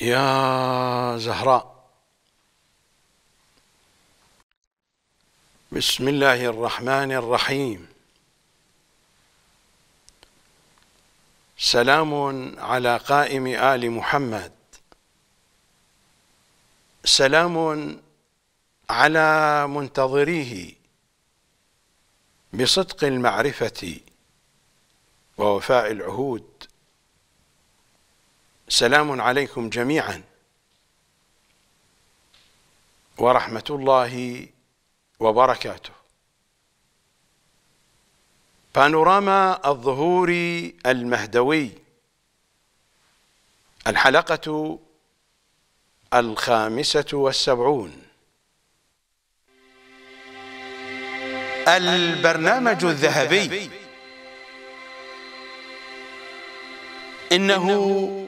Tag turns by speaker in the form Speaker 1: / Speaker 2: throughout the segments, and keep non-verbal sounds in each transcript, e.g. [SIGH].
Speaker 1: يا زهراء بسم الله الرحمن الرحيم سلام على قائم آل محمد سلام على منتظريه بصدق المعرفة ووفاء العهود سلام عليكم جميعا ورحمه الله وبركاته بانوراما الظهور المهدوي الحلقه الخامسه والسبعون البرنامج الذهبي انه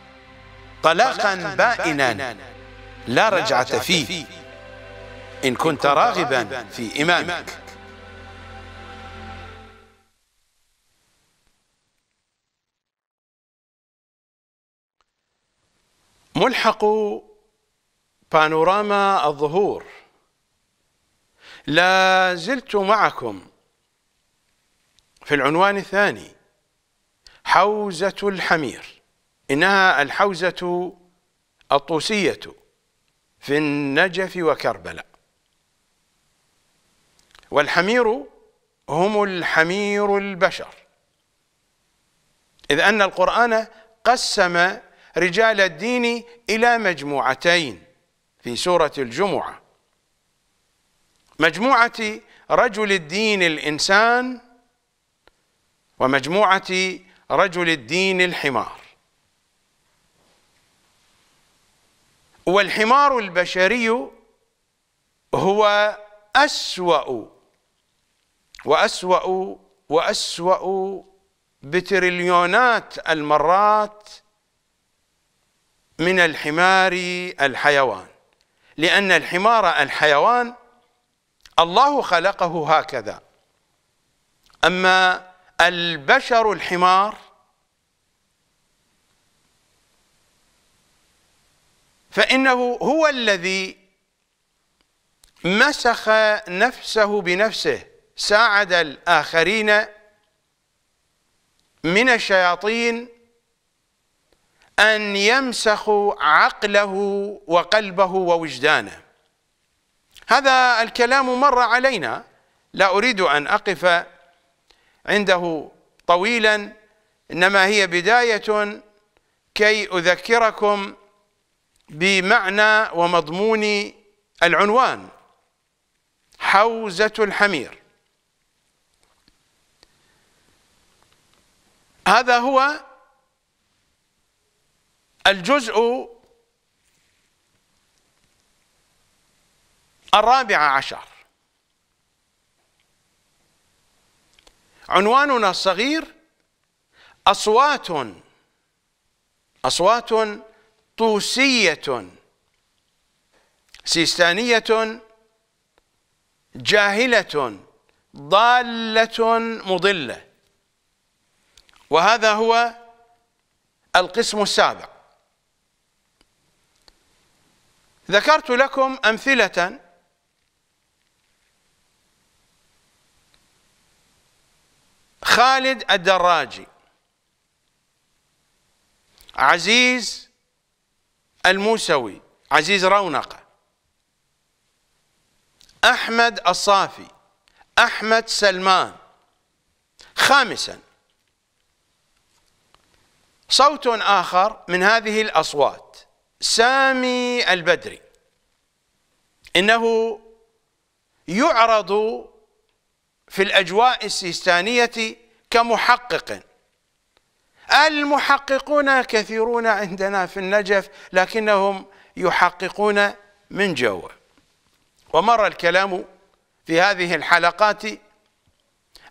Speaker 1: طلاقا بائنا لا رجعة فيه إن كنت راغبا في إمامك ملحق بانوراما الظهور لا زلت معكم في العنوان الثاني حوزة الحمير إنها الحوزة الطوسية في النجف وكربلاء والحمير هم الحمير البشر إذ أن القرآن قسم رجال الدين إلى مجموعتين في سورة الجمعة مجموعة رجل الدين الإنسان ومجموعة رجل الدين الحمار والحمار البشري هو أسوأ وأسوأ وأسوأ بتريليونات المرات من الحمار الحيوان لأن الحمار الحيوان الله خلقه هكذا أما البشر الحمار فإنه هو الذي مسخ نفسه بنفسه ساعد الآخرين من الشياطين أن يمسخوا عقله وقلبه ووجدانه هذا الكلام مر علينا لا أريد أن أقف عنده طويلا إنما هي بداية كي أذكركم بمعنى ومضمون العنوان حوزة الحمير هذا هو الجزء الرابع عشر عنواننا الصغير أصوات أصوات طوسية سيستانية جاهلة ضالة مضلة وهذا هو القسم السابع ذكرت لكم أمثلة خالد الدراجي عزيز الموسوي عزيز رونقه أحمد الصافي أحمد سلمان خامسا صوت آخر من هذه الأصوات سامي البدري إنه يعرض في الأجواء السيستانية كمحقق المحققون كثيرون عندنا في النجف لكنهم يحققون من جوا ومر الكلام في هذه الحلقات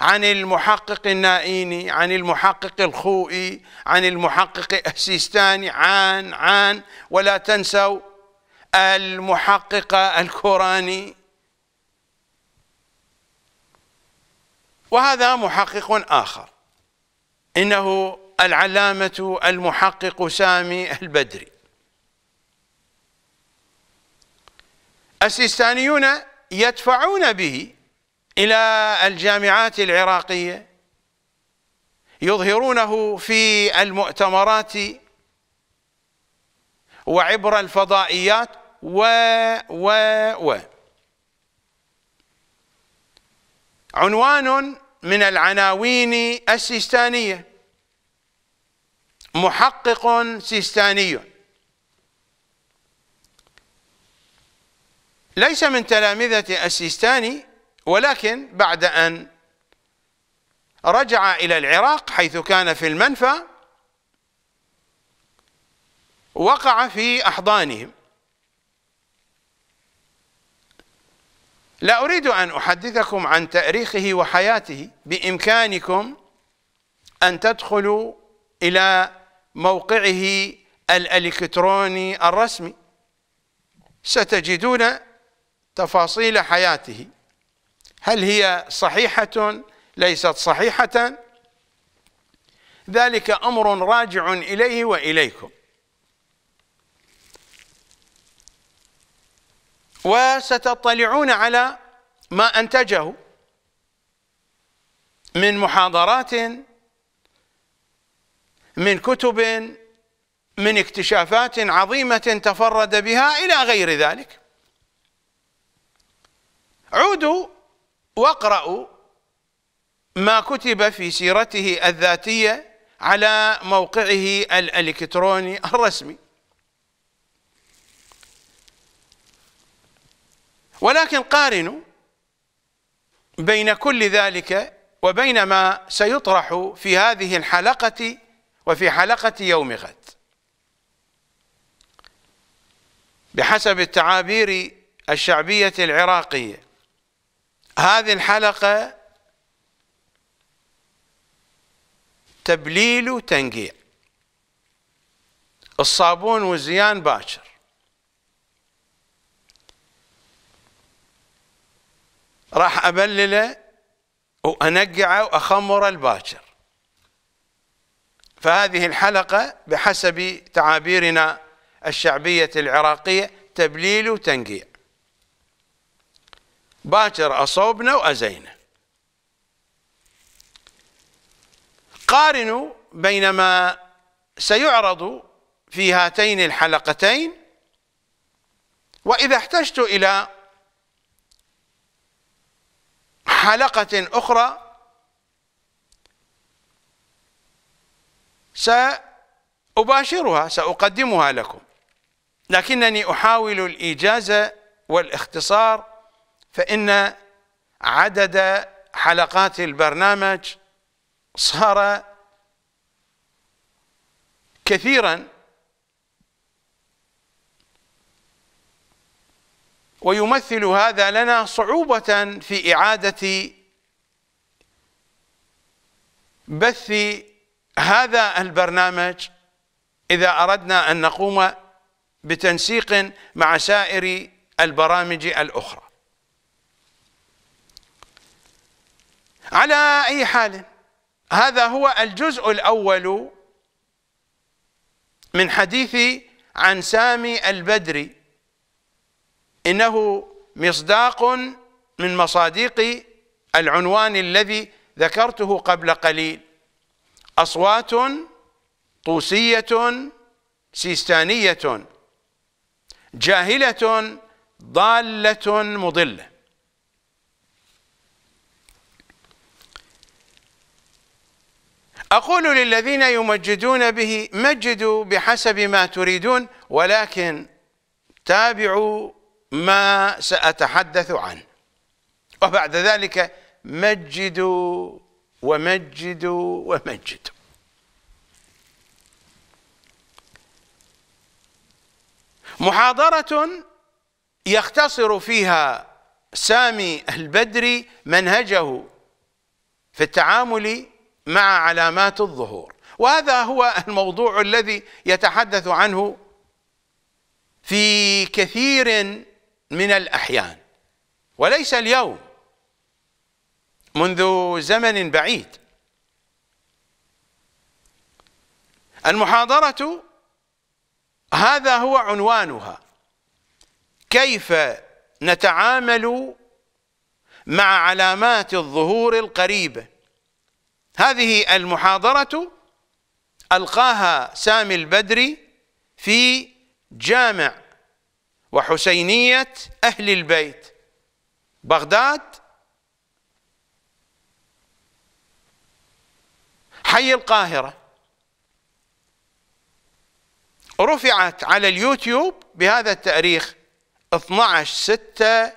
Speaker 1: عن المحقق النائيني عن المحقق الخوئي عن المحقق السيستاني عن عن ولا تنسوا المحقق الكوراني وهذا محقق آخر إنه العلامة المحقق سامي البدري السيستانيون يدفعون به إلى الجامعات العراقية يظهرونه في المؤتمرات وعبر الفضائيات و و و عنوان من العناوين السيستانيه محقق سيستاني ليس من تلامذة السيستاني ولكن بعد أن رجع إلى العراق حيث كان في المنفى وقع في أحضانهم لا أريد أن أحدثكم عن تاريخه وحياته بإمكانكم أن تدخلوا إلى موقعه الالكتروني الرسمي ستجدون تفاصيل حياته هل هي صحيحة ليست صحيحة ذلك أمر راجع إليه وإليكم وستطلعون على ما أنتجه من محاضرات من كتب من اكتشافات عظيمة تفرد بها إلى غير ذلك عودوا واقرأوا ما كتب في سيرته الذاتية على موقعه الإلكتروني الرسمي ولكن قارنوا بين كل ذلك وبين ما سيطرح في هذه الحلقة وفي حلقة يوم غد بحسب التعابير الشعبية العراقية هذه الحلقة تبليل وتنقيع الصابون والزيان باكر راح أبلله وأنقعه وأخمره الباكر فهذه الحلقة بحسب تعابيرنا الشعبية العراقية تبليل وتنقيع باكر أصوبنا وأزينا قارنوا بين ما سيعرض في هاتين الحلقتين وإذا احتجت إلى حلقة أخرى سأباشرها سأقدمها لكم لكنني أحاول الإيجاز والاختصار فإن عدد حلقات البرنامج صار كثيرا ويمثل هذا لنا صعوبة في إعادة بث هذا البرنامج إذا أردنا أن نقوم بتنسيق مع سائر البرامج الأخرى على أي حال هذا هو الجزء الأول من حديثي عن سامي البدري إنه مصداق من مصادق العنوان الذي ذكرته قبل قليل أصوات طوسية سيستانية جاهلة ضالة مضلة أقول للذين يمجدون به مجدوا بحسب ما تريدون ولكن تابعوا ما سأتحدث عنه وبعد ذلك مجدوا ومجدوا ومجدوا محاضرة يختصر فيها سامي البدري منهجه في التعامل مع علامات الظهور وهذا هو الموضوع الذي يتحدث عنه في كثير من الأحيان وليس اليوم منذ زمن بعيد المحاضرة هذا هو عنوانها كيف نتعامل مع علامات الظهور القريبة هذه المحاضرة ألقاها سامي البدري في جامع وحسينية أهل البيت بغداد حي القاهرة رفعت على اليوتيوب بهذا التاريخ 12 6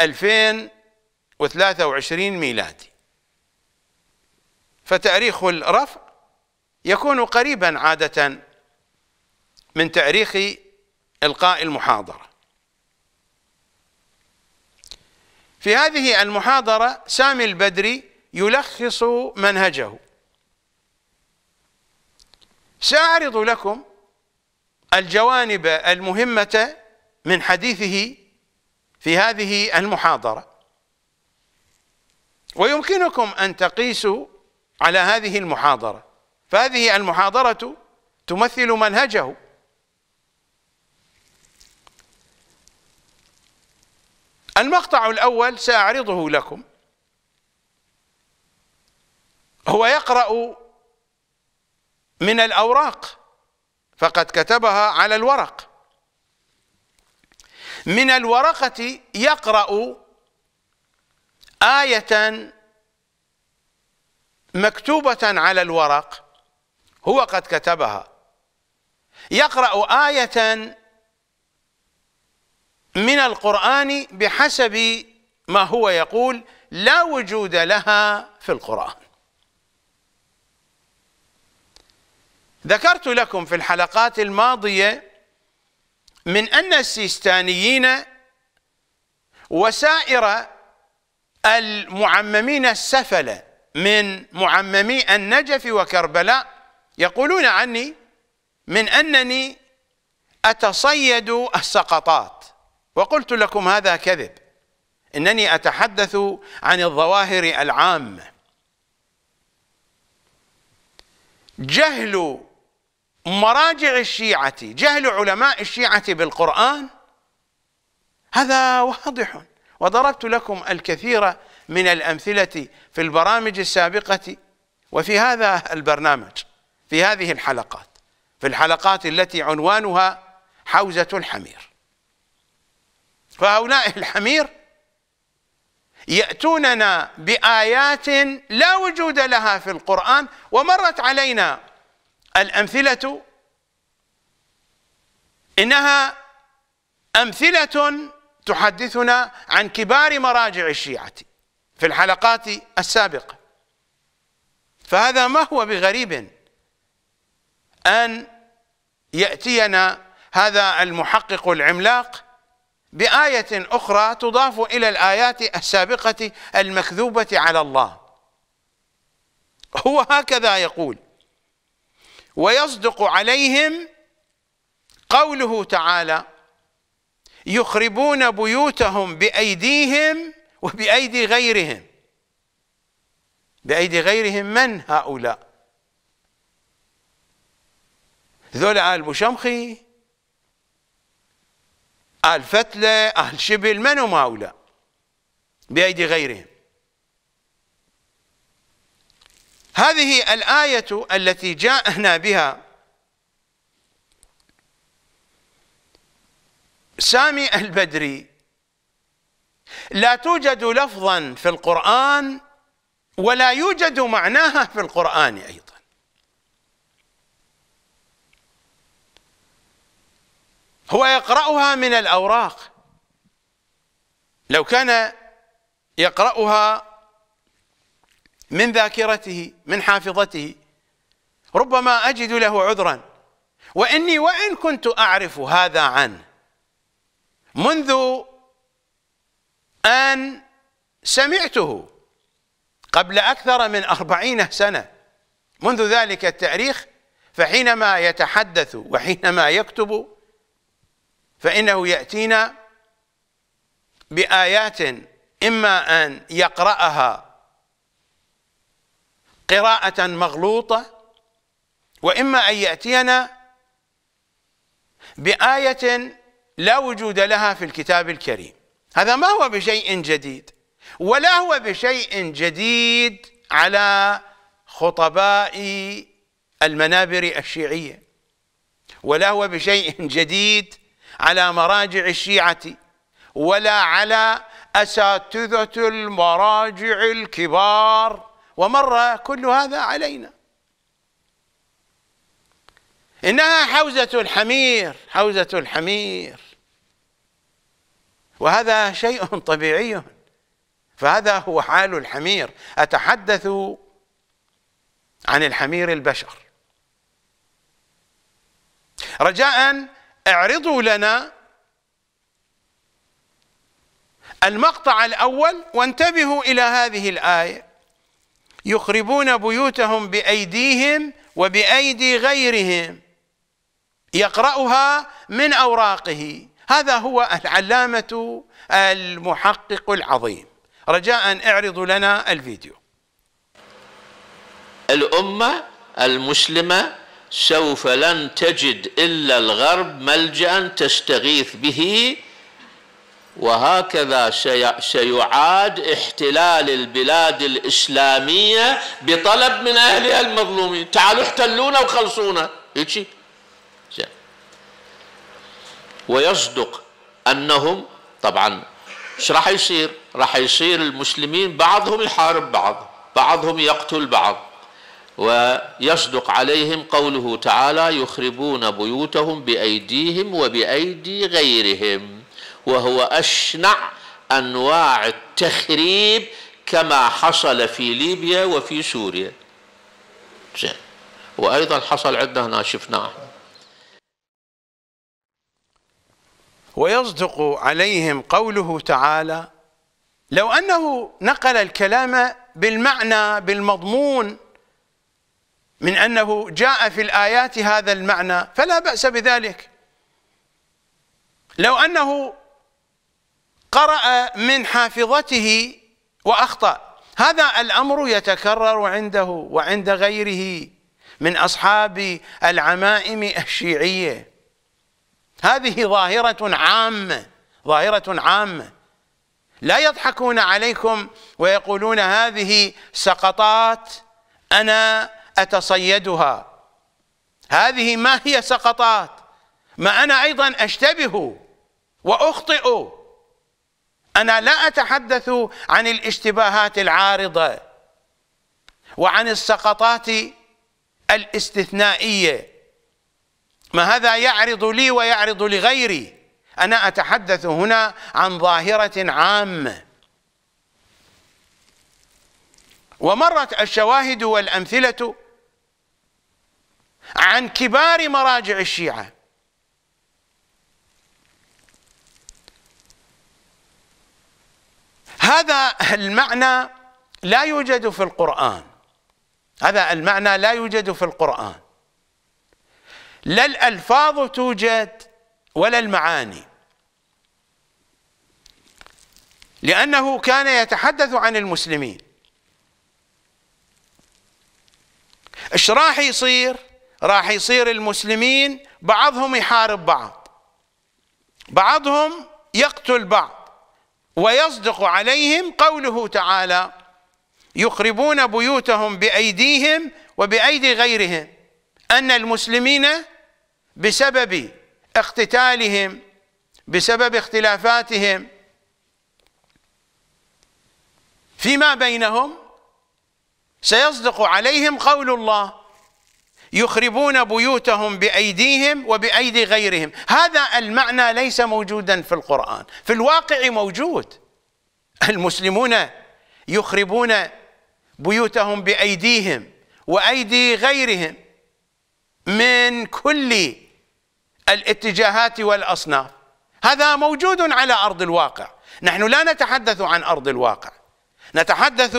Speaker 1: 2023 ميلادي فتاريخ الرفع يكون قريبا عادة من تاريخ إلقاء المحاضرة في هذه المحاضرة سامي البدري يلخص منهجه سأعرض لكم الجوانب المهمة من حديثه في هذه المحاضرة ويمكنكم أن تقيسوا على هذه المحاضرة فهذه المحاضرة تمثل منهجه المقطع الأول سأعرضه لكم هو يقرأ من الأوراق فقد كتبها على الورق من الورقة يقرأ آية مكتوبة على الورق هو قد كتبها يقرأ آية من القرآن بحسب ما هو يقول لا وجود لها في القرآن ذكرت لكم في الحلقات الماضية من أن السيستانيين وسائر المعممين السفلة من معممي النجف وكربلاء يقولون عني من أنني أتصيد السقطات وقلت لكم هذا كذب إنني أتحدث عن الظواهر العامة جهل مراجع الشيعة جهل علماء الشيعة بالقرآن هذا واضح وضربت لكم الكثير من الأمثلة في البرامج السابقة وفي هذا البرنامج في هذه الحلقات في الحلقات التي عنوانها حوزة الحمير فهؤلاء الحمير يأتوننا بآيات لا وجود لها في القرآن ومرت علينا الأمثلة إنها أمثلة تحدثنا عن كبار مراجع الشيعة في الحلقات السابقة فهذا ما هو بغريب أن يأتينا هذا المحقق العملاق بآية أخرى تضاف إلى الآيات السابقة المكذوبة على الله هو هكذا يقول ويصدق عليهم قوله تعالى يخربون بيوتهم بأيديهم وبأيدي غيرهم بأيدي غيرهم من هؤلاء ذول آل بوشمخي آل فتلة آل شبل من هم هؤلاء بأيدي غيرهم هذه الآية التي جاءنا بها سامي البدري لا توجد لفظا في القرآن ولا يوجد معناها في القرآن أيضا هو يقرأها من الأوراق لو كان يقرأها من ذاكرته من حافظته ربما أجد له عذرا وإني وإن كنت أعرف هذا عنه منذ أن سمعته قبل أكثر من أربعين سنة منذ ذلك التاريخ فحينما يتحدث وحينما يكتب فإنه يأتينا بآيات إما أن يقرأها قراءة مغلوطة وإما أن يأتينا بآية لا وجود لها في الكتاب الكريم هذا ما هو بشيء جديد ولا هو بشيء جديد على خطباء المنابر الشيعية ولا هو بشيء جديد على مراجع الشيعة ولا على أساتذة المراجع الكبار ومر كل هذا علينا إنها حوزة الحمير حوزة الحمير وهذا شيء [LAUGHS] طبيعي فهذا هو حال الحمير أتحدث عن الحمير البشر رجاء اعرضوا لنا المقطع الأول وانتبهوا إلى هذه الآية يخربون بيوتهم بأيديهم وبأيدي غيرهم يقرأها من أوراقه هذا هو العلامة المحقق العظيم رجاء اعرضوا لنا الفيديو
Speaker 2: الأمة المسلمة سوف لن تجد إلا الغرب ملجأ تستغيث به وهكذا سيعاد احتلال البلاد الإسلامية بطلب من أهلها المظلومين تعالوا احتلونا وخلصونا ويصدق أنهم طبعا ايش راح يصير راح يصير المسلمين بعضهم يحارب بعض بعضهم يقتل بعض ويصدق عليهم قوله تعالى يخربون بيوتهم بأيديهم وبأيدي غيرهم وهو أشنع أنواع التخريب كما حصل في ليبيا وفي سوريا زين وأيضا حصل عندنا هنا شفناه
Speaker 1: ويصدق عليهم قوله تعالى لو أنه نقل الكلام بالمعنى بالمضمون من أنه جاء في الآيات هذا المعنى فلا بأس بذلك لو أنه قرأ من حافظته وأخطأ هذا الأمر يتكرر عنده وعند غيره من أصحاب العمائم الشيعية هذه ظاهرة عامة ظاهرة عامة لا يضحكون عليكم ويقولون هذه سقطات أنا أتصيدها هذه ما هي سقطات ما أنا أيضا أشتبه وأخطئ أنا لا أتحدث عن الاشتباهات العارضة وعن السقطات الاستثنائية ما هذا يعرض لي ويعرض لغيري أنا أتحدث هنا عن ظاهرة عامة ومرت الشواهد والأمثلة عن كبار مراجع الشيعة هذا المعنى لا يوجد في القرآن هذا المعنى لا يوجد في القرآن لا الألفاظ توجد ولا المعاني لأنه كان يتحدث عن المسلمين ايش راح يصير راح يصير المسلمين بعضهم يحارب بعض بعضهم يقتل بعض ويصدق عليهم قوله تعالى يخربون بيوتهم بأيديهم وبأيدي غيرهم أن المسلمين بسبب اقتتالهم بسبب اختلافاتهم فيما بينهم سيصدق عليهم قول الله يخربون بيوتهم بايديهم وبايدي غيرهم هذا المعنى ليس موجودا في القران في الواقع موجود المسلمون يخربون بيوتهم بايديهم وايدي غيرهم من كل الاتجاهات والاصناف هذا موجود على ارض الواقع نحن لا نتحدث عن ارض الواقع نتحدث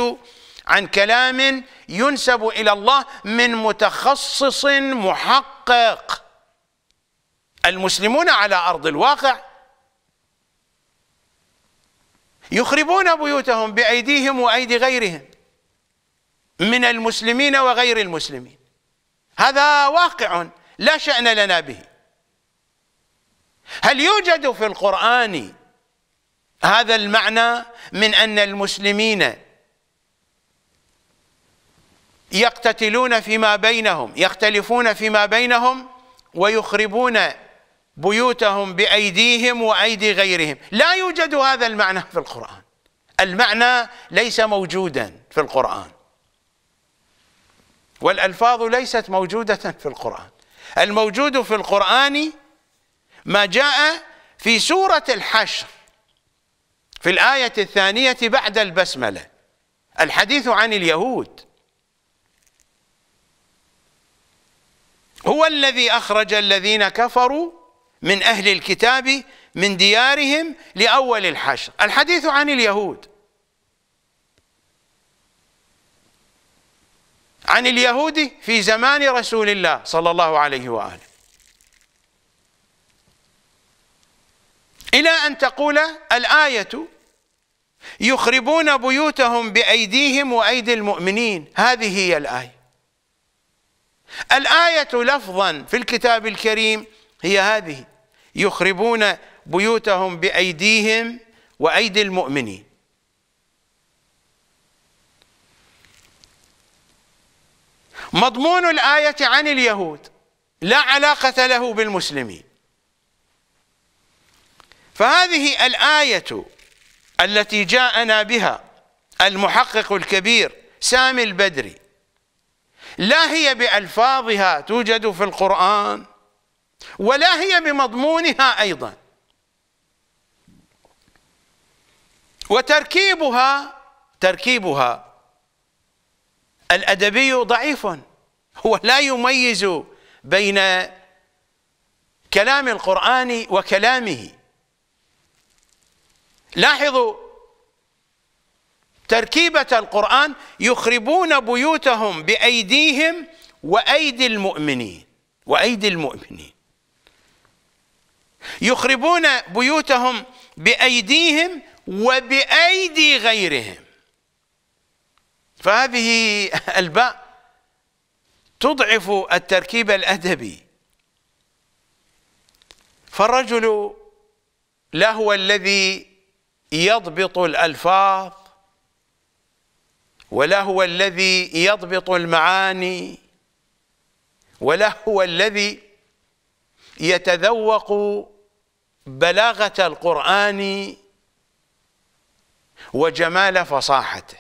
Speaker 1: عن كلام ينسب إلى الله من متخصص محقق المسلمون على أرض الواقع يخربون بيوتهم بأيديهم وأيدي غيرهم من المسلمين وغير المسلمين هذا واقع لا شأن لنا به هل يوجد في القرآن هذا المعنى من أن المسلمين يقتتلون فيما بينهم يختلفون فيما بينهم ويخربون بيوتهم بايديهم وايدي غيرهم لا يوجد هذا المعنى في القران المعنى ليس موجودا في القران والالفاظ ليست موجوده في القران الموجود في القران ما جاء في سوره الحشر في الايه الثانيه بعد البسمله الحديث عن اليهود هو الذي أخرج الذين كفروا من أهل الكتاب من ديارهم لأول الحشر الحديث عن اليهود عن اليهود في زمان رسول الله صلى الله عليه وآله إلى أن تقول الآية يخربون بيوتهم بأيديهم وأيدي المؤمنين هذه هي الآية الآية لفظا في الكتاب الكريم هي هذه يخربون بيوتهم بأيديهم وأيدي المؤمنين مضمون الآية عن اليهود لا علاقة له بالمسلمين فهذه الآية التي جاءنا بها المحقق الكبير سامي البدري لا هي بألفاظها توجد في القرآن ولا هي بمضمونها أيضا وتركيبها تركيبها الأدبي ضعيف هو لا يميز بين كلام القرآن وكلامه لاحظوا تركيبه القران يخربون بيوتهم بايديهم وايدي المؤمنين وايدي المؤمنين يخربون بيوتهم بايديهم وبايدي غيرهم فهذه [LAUGHS] الباء تضعف التركيب الادبي فالرجل لا هو الذي يضبط الالفاظ ولا هو الذي يضبط المعاني ولا هو الذي يتذوق بلاغة القرآن وجمال فصاحته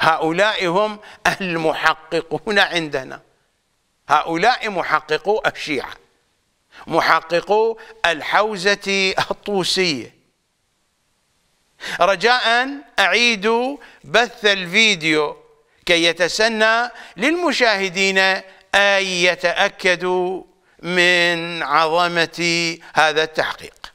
Speaker 1: هؤلاء هم المحققون عندنا هؤلاء محققو الشيعة محققو الحوزة الطوسية رجاء أعيدوا بث الفيديو كي يتسنى للمشاهدين أن يتأكدوا من عظمة هذا التحقيق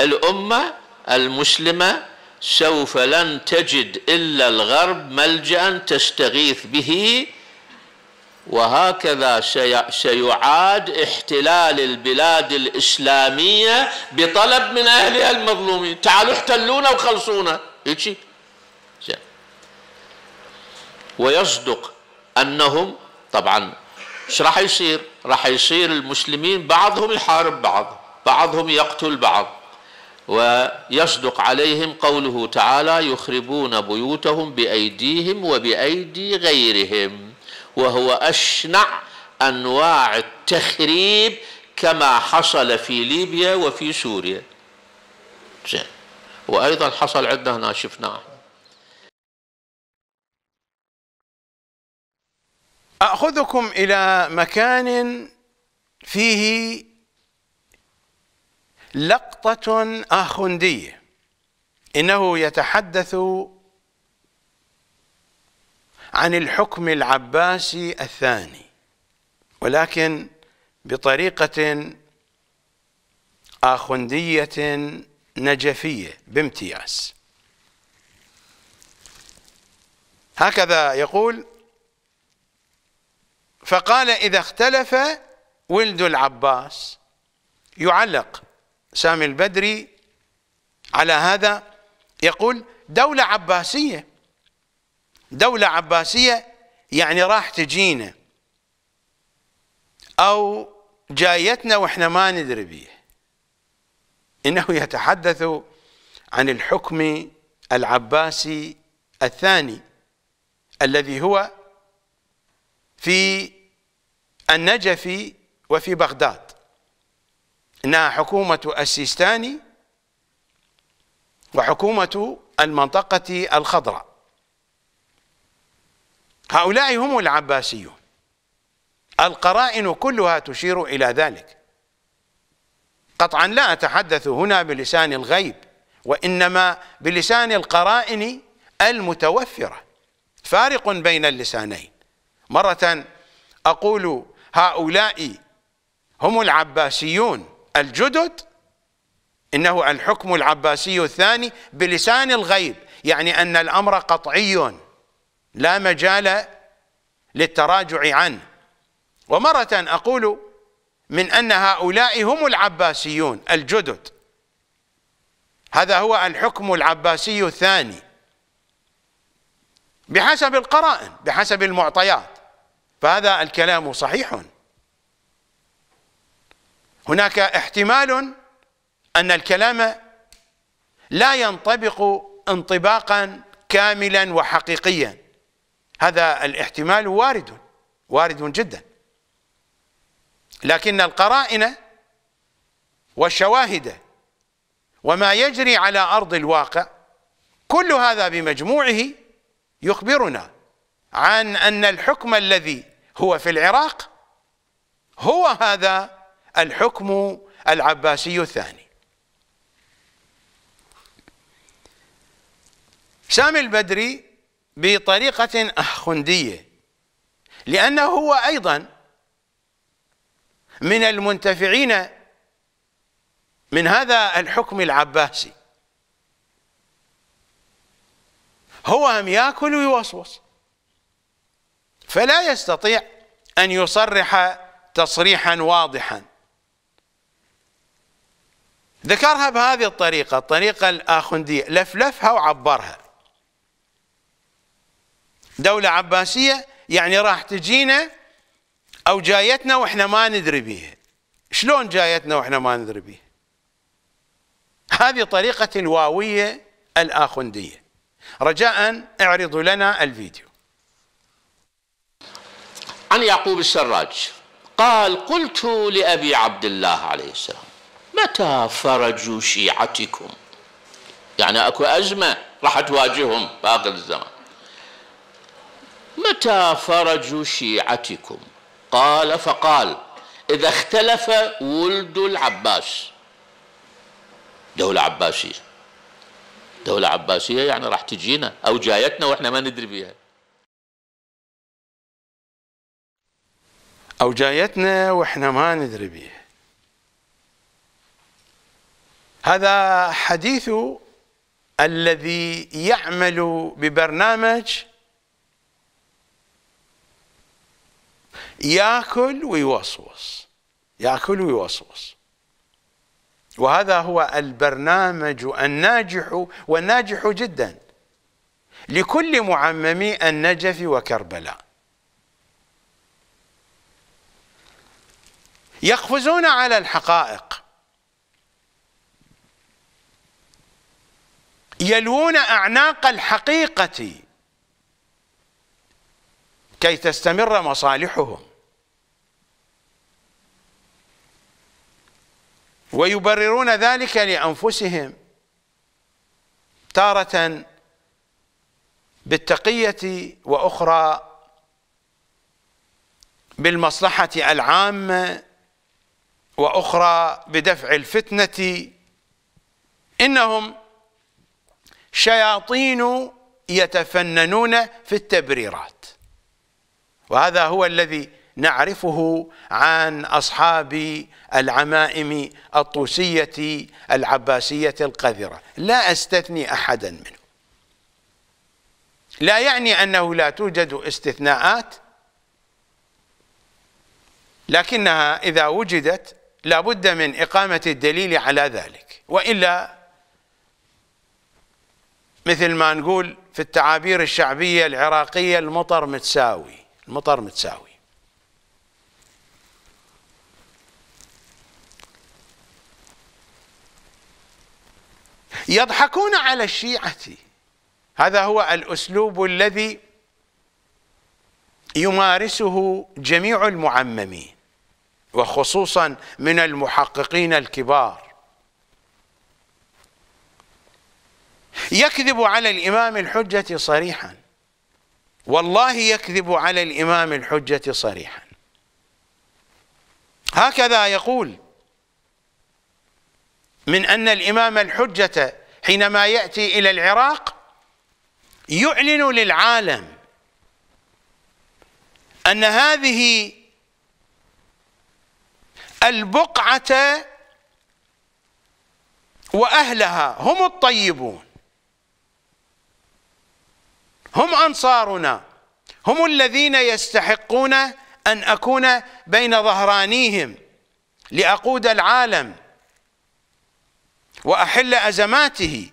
Speaker 2: الأمة المسلمة سوف لن تجد إلا الغرب ملجأ تستغيث به وهكذا سيعاد احتلال البلاد الإسلامية بطلب من أهلها المظلومين تعالوا احتلونا وخلصونا هيجي ويصدق أنهم طبعا ايش راح يصير راح يصير المسلمين بعضهم يحارب بعض بعضهم يقتل بعض ويصدق عليهم قوله تعالى يخربون بيوتهم بأيديهم وبأيدي غيرهم وهو أشنع أنواع التخريب كما حصل في ليبيا وفي سوريا زين وأيضا حصل عندنا هنا شفناه
Speaker 1: أخذكم إلى مكان فيه لقطة آخندية إنه يتحدث عن الحكم العباسي الثاني ولكن بطريقة آخندية نجفية بامتياز هكذا يقول فقال إذا اختلف ولد العباس يعلق سامي البدري على هذا يقول دولة عباسية دولة عباسية يعني راح تجينا أو جايتنا وإحنا ما ندري بيه إنه يتحدث عن الحكم العباسي الثاني الذي هو في النجف وفي بغداد إنها حكومة السيستاني وحكومة المنطقة الخضراء هؤلاء هم العباسيون القرائن كلها تشير إلى ذلك قطعا لا أتحدث هنا بلسان الغيب وإنما بلسان القرائن المتوفرة فارق بين اللسانين مرة أقول هؤلاء هم العباسيون الجدد إنه الحكم العباسي الثاني بلسان الغيب يعني أن الأمر قطعي لا مجال للتراجع عنه ومرة أقول من أن هؤلاء هم العباسيون الجدد هذا هو الحكم العباسي الثاني بحسب القرائن بحسب المعطيات فهذا الكلام صحيح هناك احتمال أن الكلام لا ينطبق انطباقا كاملا وحقيقيا هذا الاحتمال وارد وارد جدا لكن القرائن والشواهد وما يجري على أرض الواقع كل هذا بمجموعه يخبرنا عن أن الحكم الذي هو في العراق هو هذا الحكم العباسي الثاني سامي البدري بطريقة أخندية لأنه هو أيضا من المنتفعين من هذا الحكم العباسي هو هم ياكل ويوسوس فلا يستطيع أن يصرح تصريحا واضحا ذكرها بهذه الطريقة الطريقة الآخندية لفلفها وعبرها دولة عباسية يعني راح تجينا أو جايتنا وإحنا ما ندري بيها شلون جايتنا وإحنا ما ندري بيها هذه طريقة الواوية الآخندية رجاء اعرضوا لنا الفيديو
Speaker 2: عن يعقوب السراج قال قلت لأبي عبد الله عليه السلام متى فرج شيعتكم يعني أكو أزمة راح تواجههم باقي الزمان متى فرج شيعتكم قال فقال إذا اختلف ولد العباس دولة عباسية دولة عباسية يعني راح تجينا أو جايتنا وإحنا ما ندري بيها
Speaker 1: أو جايتنا وإحنا ما ندري بيها هذا حديث الذي يعمل ببرنامج ياكل ويوصوص ياكل ويوصوص وهذا هو البرنامج الناجح والناجح جدا لكل معممي النجف وكربلاء يقفزون على الحقائق يلوون أعناق الحقيقة كي تستمر مصالحهم ويبررون ذلك لأنفسهم تارة بالتقية وأخرى بالمصلحة العامة وأخرى بدفع الفتنة إنهم شياطين يتفننون في التبريرات وهذا هو الذي نعرفه عن أصحاب العمائم الطوسية العباسية القذرة لا أستثني أحدا منهم لا يعني أنه لا توجد استثناءات لكنها إذا وجدت لابد من إقامة الدليل على ذلك وإلا مثل ما نقول في التعابير الشعبية العراقية المطر متساوي المطر متساوي يضحكون على الشيعة هذا هو الأسلوب الذي يمارسه جميع المعممين وخصوصا من المحققين الكبار يكذب على الإمام الحجة صريحا والله يكذب على الإمام الحجة صريحا هكذا يقول من أن الإمام الحجة حينما يأتي إلى العراق يعلن للعالم أن هذه البقعة وأهلها هم الطيبون هم أنصارنا هم الذين يستحقون أن أكون بين ظهرانيهم لأقود العالم وأحل أزماته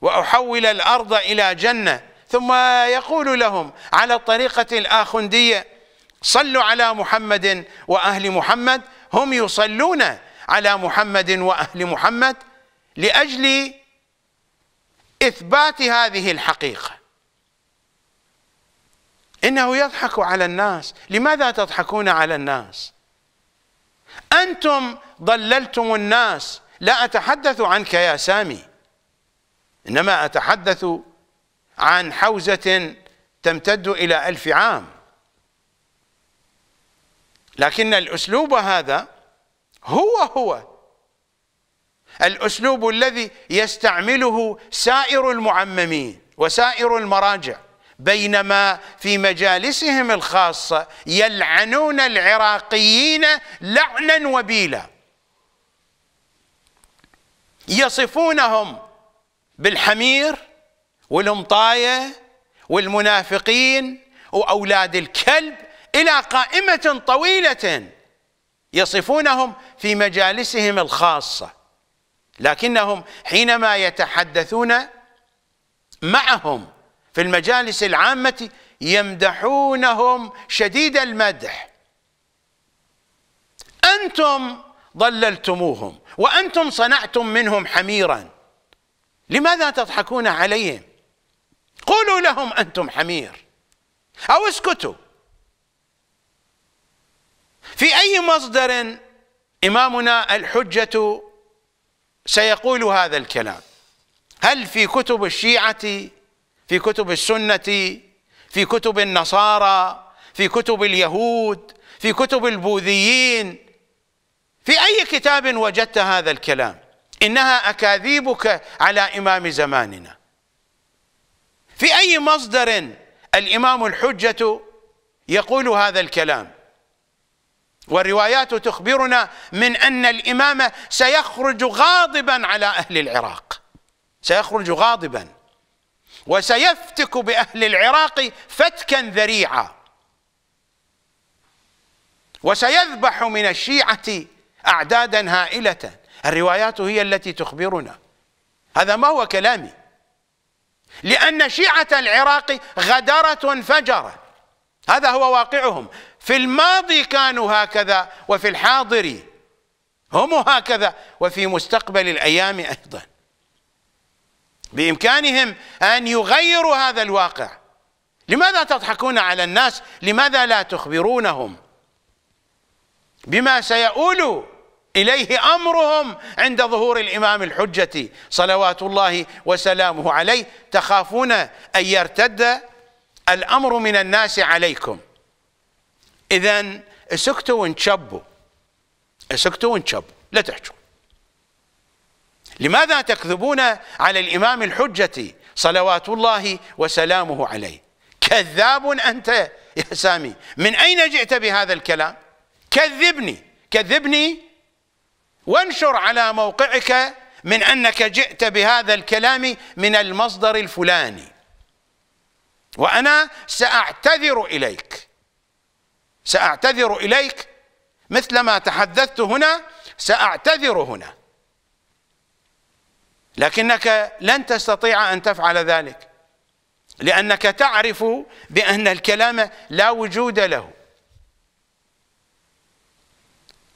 Speaker 1: وأحول الأرض إلى جنة ثم يقول لهم على الطريقة الآخندية صلوا على محمد وأهل محمد هم يصلون على محمد وأهل محمد لأجل إثبات هذه الحقيقة إنه يضحك على الناس لماذا تضحكون على الناس أنتم ضللتم الناس لا أتحدث عنك يا سامي إنما أتحدث عن حوزة تمتد إلى ألف عام لكن الأسلوب هذا هو هو الأسلوب الذي يستعمله سائر المعممين وسائر المراجع بينما في مجالسهم الخاصة يلعنون العراقيين لعنا وبيلا يصفونهم بالحمير والمطايه والمنافقين واولاد الكلب الى قائمه طويله يصفونهم في مجالسهم الخاصه لكنهم حينما يتحدثون معهم في المجالس العامه يمدحونهم شديد المدح انتم ضللتموهم وأنتم صنعتم منهم حميرا لماذا تضحكون عليهم قولوا لهم أنتم حمير أو اسكتوا في أي مصدر إمامنا الحجة سيقول هذا الكلام هل في كتب الشيعة في كتب السنة في كتب النصارى في كتب اليهود في كتب البوذيين في أي كتاب وجدت هذا الكلام إنها أكاذيبك على إمام زماننا في أي مصدر الإمام الحجة يقول هذا الكلام والروايات تخبرنا من أن الإمام سيخرج غاضبا على أهل العراق سيخرج غاضبا وسيفتك بأهل العراق فتكا ذريعا وسيذبح من الشيعة أعدادا هائلة الروايات هي التي تخبرنا هذا ما هو كلامي لأن شيعة العراق غدرة فجرة هذا هو واقعهم في الماضي كانوا هكذا وفي الحاضر هم هكذا وفي مستقبل الأيام أيضا بإمكانهم أن يغيروا هذا الواقع لماذا تضحكون على الناس لماذا لا تخبرونهم بما سيؤول إليه أمرهم عند ظهور الإمام الحجة صلوات الله وسلامه عليه تخافون أن يرتد الأمر من الناس عليكم إذا سكتوا وانشبوا سكتوا وانشبوا لا تحجوا لماذا تكذبون على الإمام الحجة صلوات الله وسلامه عليه كذاب أنت يا سامي من أين جئت بهذا الكلام؟ كذبني كذبني وانشر على موقعك من أنك جئت بهذا الكلام من المصدر الفلاني وأنا سأعتذر إليك سأعتذر إليك مثل ما تحدثت هنا سأعتذر هنا لكنك لن تستطيع أن تفعل ذلك لأنك تعرف بأن الكلام لا وجود له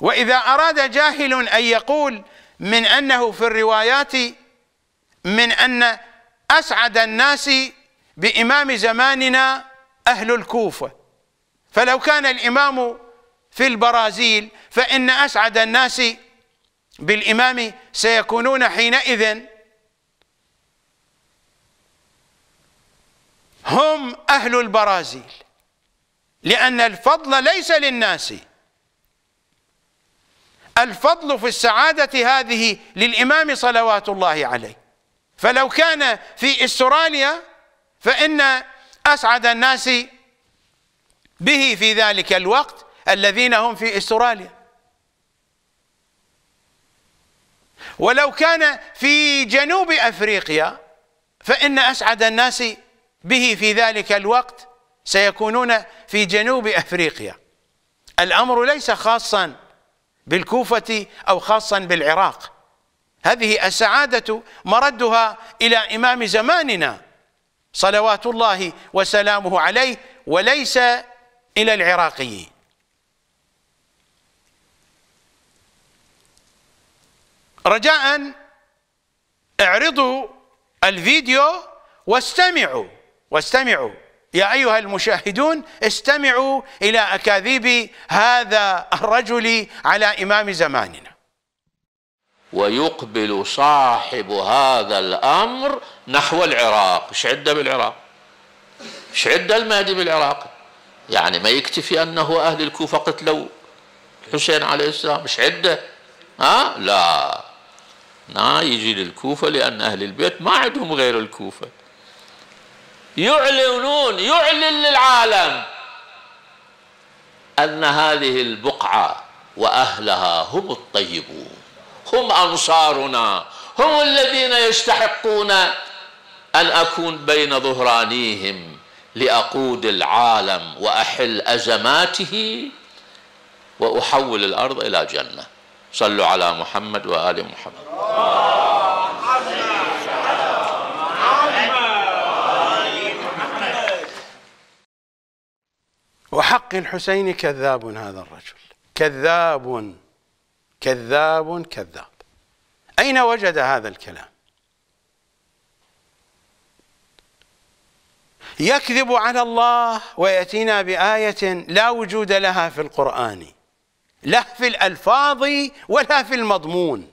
Speaker 1: واذا اراد جاهل ان يقول من انه في الروايات من ان اسعد الناس بامام زماننا اهل الكوفه فلو كان الامام في البرازيل فان اسعد الناس بالامام سيكونون حينئذ هم اهل البرازيل لان الفضل ليس للناس الفضل في السعادة هذه للإمام صلوات الله عليه فلو كان في استراليا فإن أسعد الناس به في ذلك الوقت الذين هم في استراليا ولو كان في جنوب أفريقيا فإن أسعد الناس به في ذلك الوقت سيكونون في جنوب أفريقيا الأمر ليس خاصاً بالكوفة أو خاصا بالعراق هذه السعادة مردها إلى إمام زماننا صلوات الله وسلامه عليه وليس إلى العراقيين رجاء اعرضوا الفيديو واستمعوا واستمعوا يا أيها المشاهدون استمعوا إلى أكاذيب هذا الرجل على إمام
Speaker 2: زماننا ويقبل صاحب هذا الأمر نحو العراق ايش عده بالعراق ايش عده المهدي بالعراق يعني ما يكتفي أنه أهل الكوفة قتلوا الحسين عليه السلام ايش عده ها لا ما يجي للكوفة لأن أهل البيت ما عندهم غير الكوفة يعلنون يعلن للعالم أن هذه البقعة وأهلها هم الطيبون هم أنصارنا هم الذين يستحقون أن أكون بين ظهرانيهم لأقود العالم وأحل أزماته وأحول الأرض إلى جنة صلوا على محمد وآل محمد
Speaker 1: وحق الحسين كذاب هذا الرجل كذاب كذاب كذاب أين وجد هذا الكلام يكذب على الله ويأتينا بآية لا وجود لها في القرآن لا في الألفاظ ولا في المضمون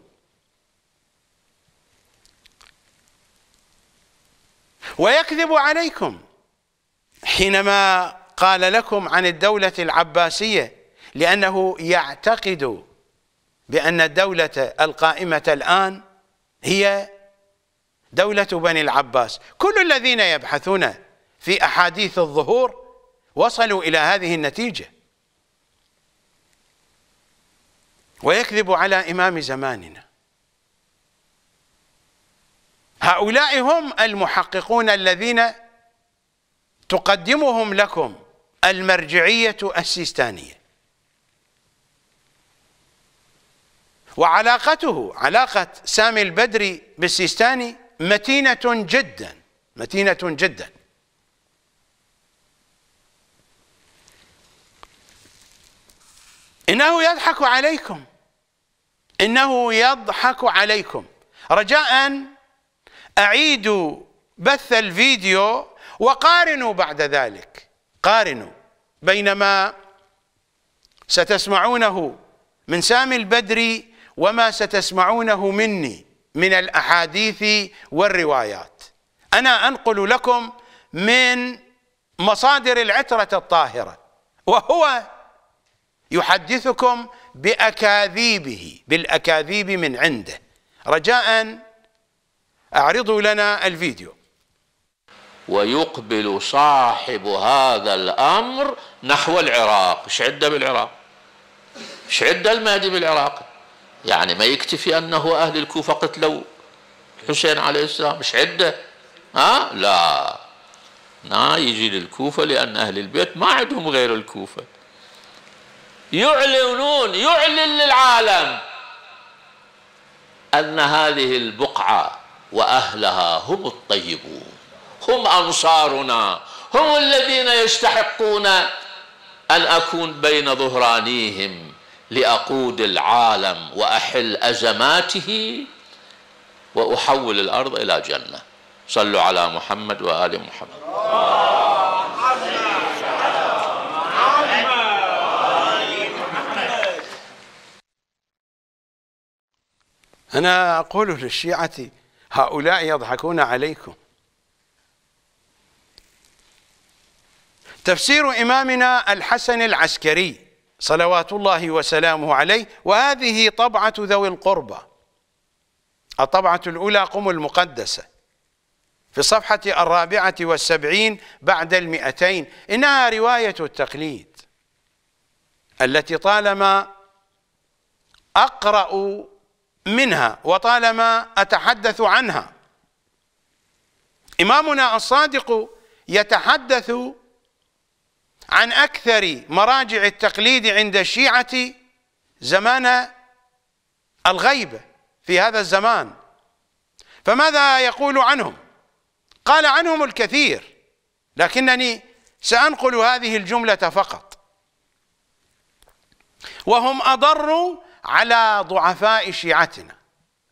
Speaker 1: ويكذب عليكم حينما قال لكم عن الدولة العباسية لأنه يعتقد بأن الدولة القائمة الآن هي دولة بني العباس كل الذين يبحثون في أحاديث الظهور وصلوا إلى هذه النتيجة ويكذب على إمام زماننا هؤلاء هم المحققون الذين تقدمهم لكم المرجعية السيستانية وعلاقته علاقة سامي البدري بالسيستاني متينة جدا متينة جدا إنه يضحك عليكم إنه يضحك عليكم رجاء أعيدوا بث الفيديو وقارنوا بعد ذلك قارنوا بين ما ستسمعونه من سامي البدري وما ستسمعونه مني من الأحاديث والروايات أنا أنقل لكم من مصادر العترة الطاهرة وهو يحدثكم بأكاذيبه بالأكاذيب من عنده رجاء أعرضوا لنا
Speaker 2: الفيديو ويقبل صاحب هذا الأمر نحو العراق ايش عده بالعراق ايش عده المهدي بالعراق يعني ما يكتفي أنه أهل الكوفة قتلوا حسين عليه السلام ايش عده ها لا نا يجي للكوفة لأن أهل البيت ما عندهم غير الكوفة يعلنون يعلن للعالم أن هذه البقعة وأهلها هم الطيبون هم أنصارنا هم الذين يستحقون أن أكون بين ظهرانيهم لأقود العالم وأحل أزماته وأحول الأرض إلى جنة صلوا على محمد وآل محمد
Speaker 1: أنا أقول للشيعة هؤلاء يضحكون عليكم تفسير إمامنا الحسن العسكري صلوات الله وسلامه عليه وهذه طبعة ذوي القربى الطبعة الأولى قم المقدسة في الصفحة الرابعة والسبعين بعد المئتين إنها رواية التقليد التي طالما أقرأ منها وطالما أتحدث عنها إمامنا الصادق يتحدث عن أكثر مراجع التقليد عند الشيعة زمان الغيبة في هذا الزمان فماذا يقول عنهم قال عنهم الكثير لكنني سأنقل هذه الجملة فقط وهم أضر على ضعفاء شيعتنا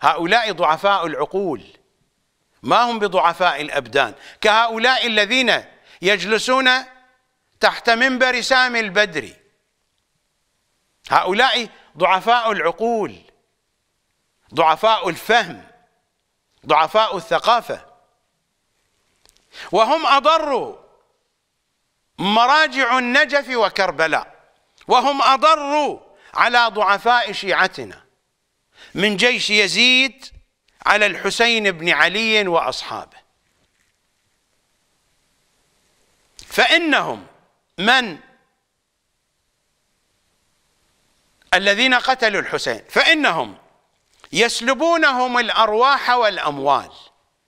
Speaker 1: هؤلاء ضعفاء العقول ما هم بضعفاء الأبدان كهؤلاء الذين يجلسون تحت منبر سامي البدري هؤلاء ضعفاء العقول ضعفاء الفهم ضعفاء الثقافة وهم أضر مراجع النجف وكربلاء وهم أضر على ضعفاء شيعتنا من جيش يزيد على الحسين بن علي وأصحابه فإنهم من الذين قتلوا الحسين فإنهم يسلبونهم الأرواح والأموال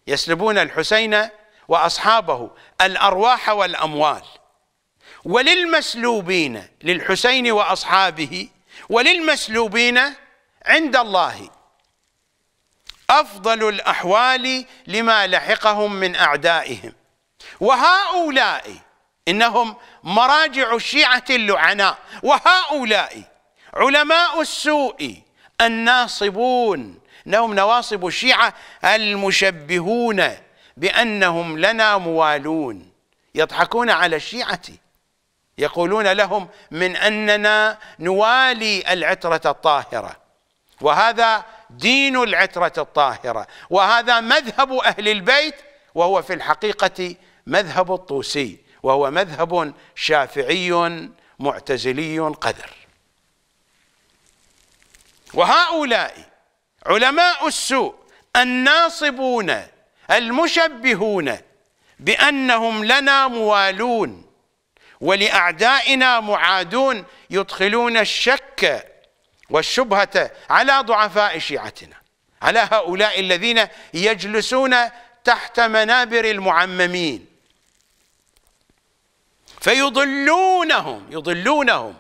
Speaker 1: يسلبون الحسين وأصحابه الأرواح والأموال وللمسلوبين للحسين وأصحابه وللمسلوبين عند الله أفضل الأحوال لما لحقهم من أعدائهم وهؤلاء إنهم مراجع الشيعة اللعناء وهؤلاء علماء السوء الناصبون إنهم نواصب الشيعة المشبهون بأنهم لنا موالون يضحكون على الشيعة يقولون لهم من أننا نوالي العترة الطاهرة وهذا دين العترة الطاهرة وهذا مذهب أهل البيت وهو في الحقيقة مذهب الطوسي وهو مذهب شافعي معتزلي قذر وهؤلاء علماء السوء الناصبون المشبهون بأنهم لنا موالون ولأعدائنا معادون يدخلون الشك والشبهة على ضعفاء شيعتنا على هؤلاء الذين يجلسون تحت منابر المعممين فيضلونهم يضلونهم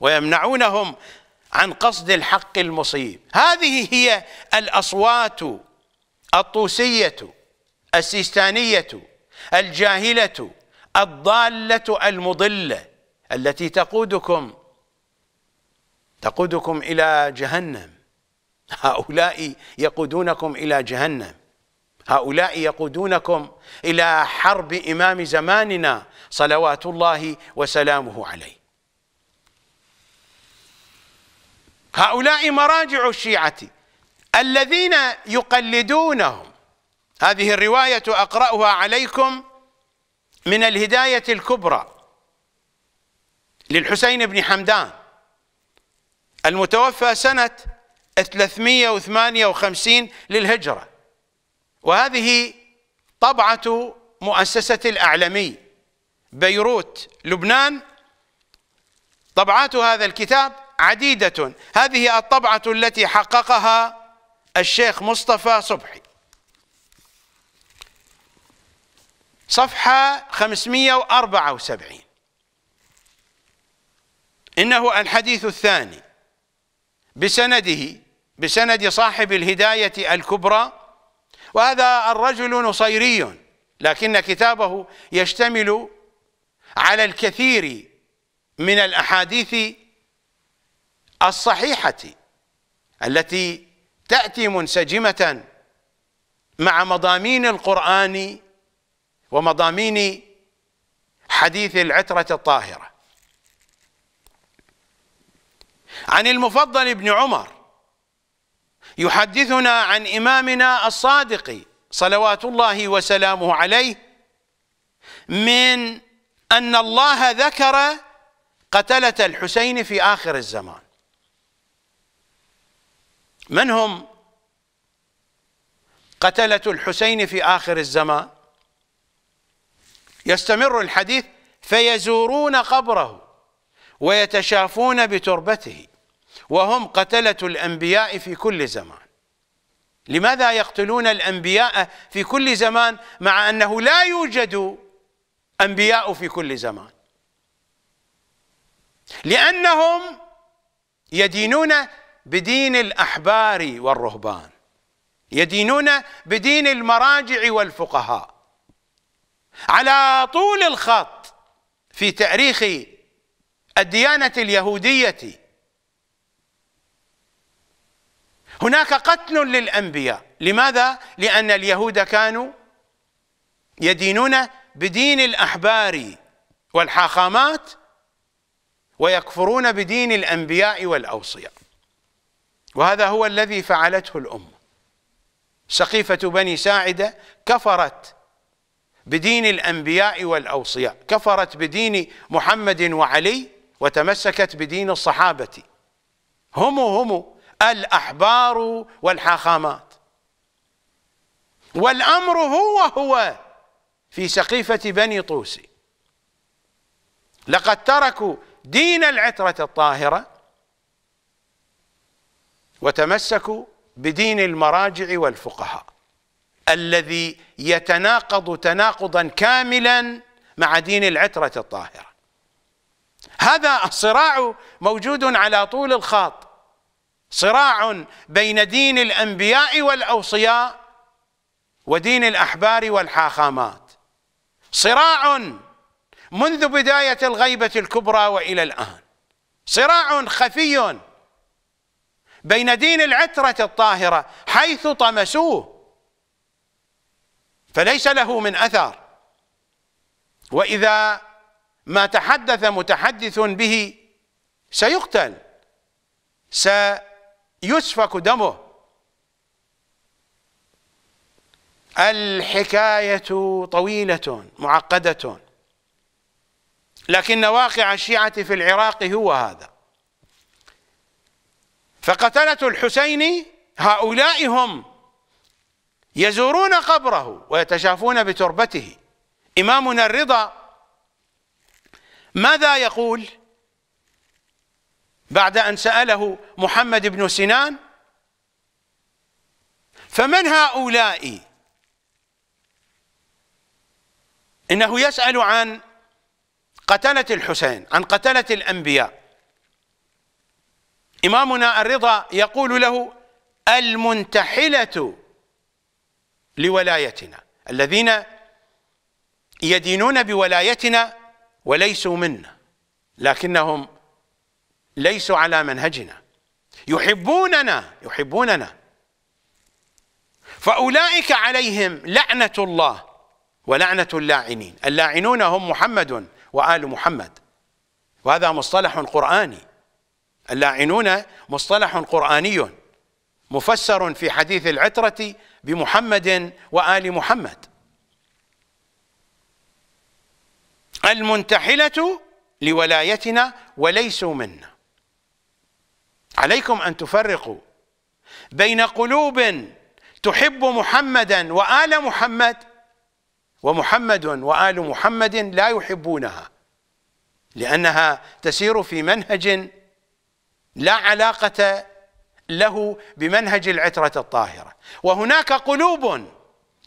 Speaker 1: ويمنعونهم عن قصد الحق المصيب هذه هي الأصوات الطوسية السيستانية الجاهلة الضالة المضلة التي تقودكم تقودكم إلى جهنم هؤلاء يقودونكم إلى جهنم هؤلاء يقودونكم إلى حرب إمام زماننا صلوات الله وسلامه عليه هؤلاء مراجع الشيعة الذين يقلدونهم هذه الرواية أقرأها عليكم من الهداية الكبرى للحسين بن حمدان المتوفى سنة 358 للهجرة وهذه طبعة مؤسسة الأعلمي بيروت لبنان طبعات هذا الكتاب عديدة هذه الطبعة التي حققها الشيخ مصطفى صبحي صفحة 574 إنه الحديث الثاني بسنده بسند صاحب الهداية الكبرى وهذا الرجل نصيري لكن كتابه يشتمل على الكثير من الأحاديث الصحيحة التي تأتي منسجمة مع مضامين القرآن ومضامين حديث العترة الطاهرة عن المفضل بن عمر يحدثنا عن إمامنا الصادق صلوات الله وسلامه عليه من أن الله ذكر قتلة الحسين في آخر الزمان من هم قتلة الحسين في آخر الزمان يستمر الحديث فيزورون قبره ويتشافون بتربته وهم قتلة الأنبياء في كل زمان لماذا يقتلون الأنبياء في كل زمان مع أنه لا يوجد انبياء في كل زمان لانهم يدينون بدين الاحبار والرهبان يدينون بدين المراجع والفقهاء على طول الخط في تاريخ الديانه اليهوديه هناك قتل للانبياء لماذا لان اليهود كانوا يدينون بدين الأحبار والحاخامات ويكفرون بدين الأنبياء والأوصياء وهذا هو الذي فعلته الأمة سقيفة بني ساعدة كفرت بدين الأنبياء والأوصياء كفرت بدين محمد وعلي وتمسكت بدين الصحابة هم هم الأحبار والحاخامات والأمر هو هو في سقيفة بني طوس لقد تركوا دين العترة الطاهرة وتمسكوا بدين المراجع والفقهاء الذي يتناقض تناقضا كاملا مع دين العترة الطاهرة هذا الصراع موجود على طول الخاط صراع بين دين الأنبياء والأوصياء ودين الأحبار والحاخامات صراع منذ بداية الغيبة الكبرى وإلى الآن صراع خفي بين دين العترة الطاهرة حيث طمسوه فليس له من أثر وإذا ما تحدث متحدث به سيقتل سيسفك دمه الحكاية طويلة معقدة لكن واقع الشيعة في العراق هو هذا فقتلة الحسين هؤلاء هم يزورون قبره ويتشافون بتربته إمامنا الرضا ماذا يقول بعد أن سأله محمد بن سنان فمن هؤلاء إنه يسأل عن قتلة الحسين عن قتلة الأنبياء إمامنا الرضا يقول له المنتحلة لولايتنا الذين يدينون بولايتنا وليسوا منا لكنهم ليسوا على منهجنا يحبوننا يحبوننا فأولئك عليهم لعنة الله ولعنة اللاعنين اللاعنون هم محمد وآل محمد وهذا مصطلح قرآني اللاعنون مصطلح قرآني مفسر في حديث العترة بمحمد وآل محمد المنتحلة لولايتنا وليسوا منا عليكم أن تفرقوا بين قلوب تحب محمدا وآل محمد ومحمد وآل محمد لا يحبونها لأنها تسير في منهج لا علاقة له بمنهج العترة الطاهرة وهناك قلوب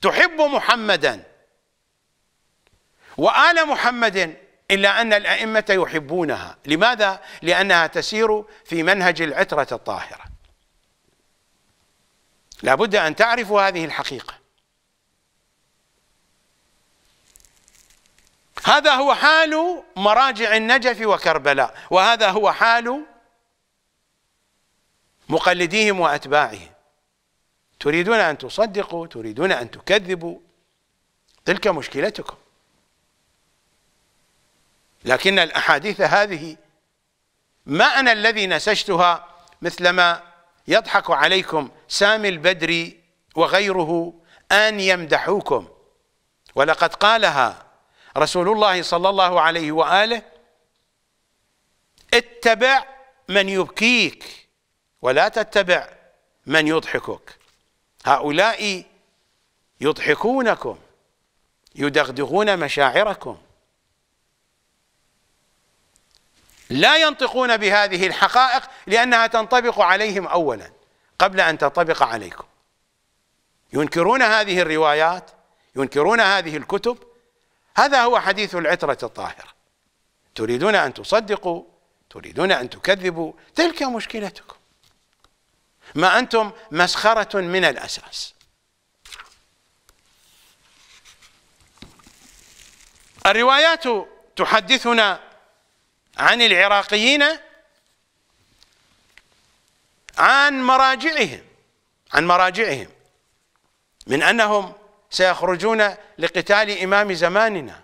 Speaker 1: تحب محمدا وآل محمد إلا أن الأئمة يحبونها لماذا؟ لأنها تسير في منهج العترة الطاهرة لابد أن تعرفوا هذه الحقيقة هذا هو حال مراجع النجف وكربلاء وهذا هو حال مقلديهم وأتباعهم تريدون أن تصدقوا تريدون أن تكذبوا تلك مشكلتكم لكن الأحاديث هذه معنى الذي نسجتها مثلما يضحك عليكم سامي البدري وغيره أن يمدحوكم ولقد قالها رسول الله صلى الله عليه وآله اتبع من يبكيك ولا تتبع من يضحكك هؤلاء يضحكونكم يدغدغون مشاعركم لا ينطقون بهذه الحقائق لأنها تنطبق عليهم أولا قبل أن تنطبق عليكم ينكرون هذه الروايات ينكرون هذه الكتب هذا هو حديث العترة الطاهرة تريدون أن تصدقوا تريدون أن تكذبوا تلك مشكلتكم ما أنتم مسخرة من الأساس الروايات تحدثنا عن العراقيين عن مراجعهم عن مراجعهم من أنهم سيخرجون لقتال إمام زماننا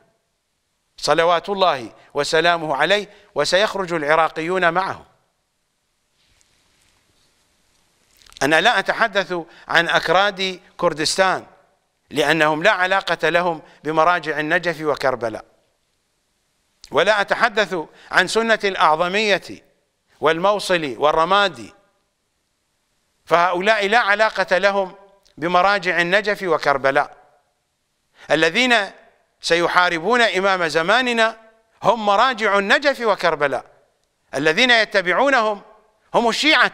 Speaker 1: صلوات الله وسلامه عليه وسيخرج العراقيون معه أنا لا أتحدث عن أكراد كردستان لأنهم لا علاقة لهم بمراجع النجف وكربلاء ولا أتحدث عن سنة الأعظمية والموصل والرمادي فهؤلاء لا علاقة لهم بمراجع النجف وكربلاء الذين سيحاربون إمام زماننا هم مراجع النجف وكربلاء الذين يتبعونهم هم الشيعة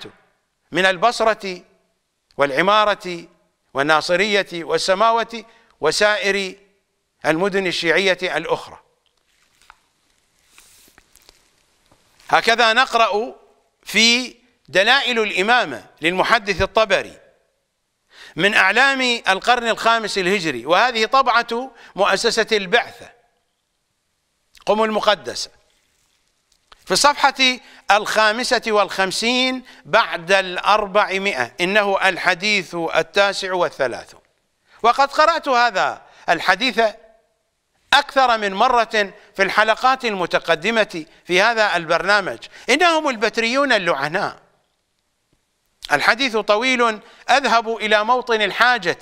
Speaker 1: من البصرة والعمارة والناصرية والسماوة وسائر المدن الشيعية الأخرى هكذا نقرأ في دلائل الإمامة للمحدث الطبري من أعلام القرن الخامس الهجري وهذه طبعة مؤسسة البعثة قم المقدسة في الصفحة الخامسة والخمسين بعد الأربعمائة إنه الحديث التاسع والثلاث وقد قرأت هذا الحديث أكثر من مرة في الحلقات المتقدمة في هذا البرنامج إنهم البتريون اللعناء الحديث طويل أذهب إلى موطن الحاجة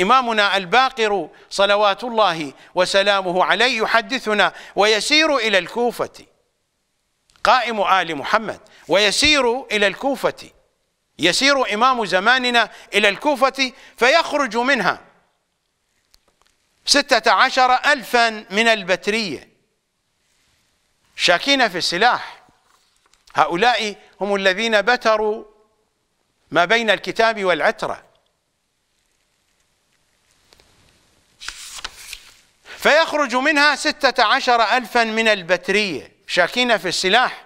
Speaker 1: إمامنا الباقر صلوات الله وسلامه عليه يحدثنا ويسير إلى الكوفة قائم آل محمد ويسير إلى الكوفة يسير إمام زماننا إلى الكوفة فيخرج منها ستة عشر ألفا من البترية شاكين في السلاح هؤلاء هم الذين بتروا ما بين الكتاب والعترة فيخرج منها ستة عشر ألفا من البترية شاكين في السلاح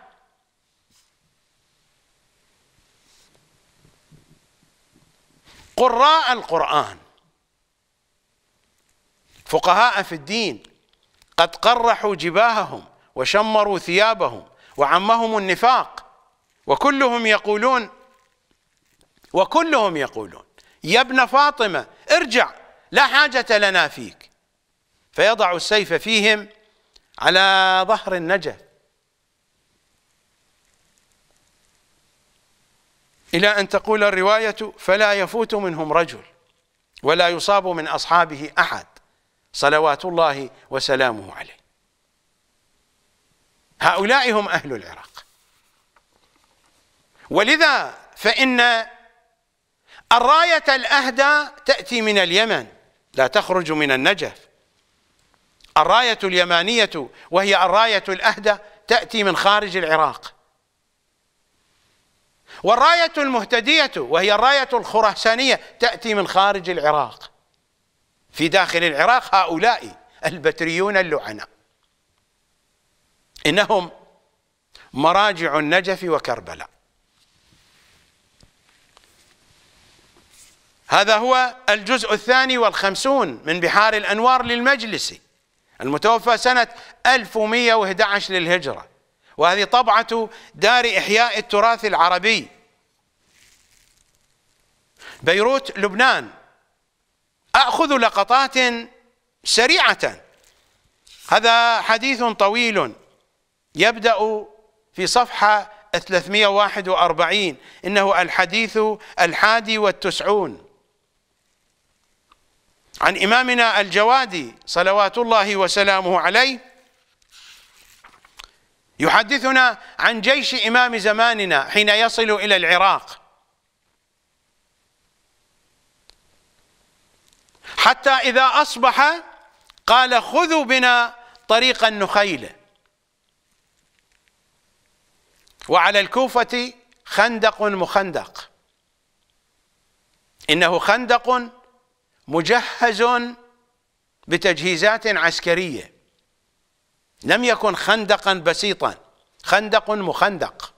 Speaker 1: قراء القرآن فقهاء في الدين قد قرحوا جباههم وشمروا ثيابهم وعمهم النفاق وكلهم يقولون وكلهم يقولون يا ابن فاطمة ارجع لا حاجة لنا فيك فيضع السيف فيهم على ظهر النجف إلى أن تقول الرواية فلا يفوت منهم رجل ولا يصاب من أصحابه أحد صلوات الله وسلامه عليه هؤلاء هم أهل العراق ولذا فإن الراية الأهدى تأتي من اليمن لا تخرج من النجف الراية اليمانية وهي الراية الأهدى تأتي من خارج العراق والراية المهتدية وهي الراية الخراسانية تأتي من خارج العراق في داخل العراق هؤلاء البتريون اللعنة إنهم مراجع النجف وكربلاء هذا هو الجزء الثاني والخمسون من بحار الأنوار للمجلس المتوفى سنة 1111 للهجرة وهذه طبعة دار إحياء التراث العربي بيروت لبنان أخذ لقطات سريعة هذا حديث طويل يبدأ في صفحة 341 إنه الحديث الحادي والتسعون عن إمامنا الجوادي صلوات الله وسلامه عليه يحدثنا عن جيش إمام زماننا حين يصل إلى العراق حتى إذا أصبح قال خذوا بنا طريق النخيل وعلى الكوفة خندق مخندق إنه خندق مجهز بتجهيزات عسكريه لم يكن خندقا بسيطا خندق مخندق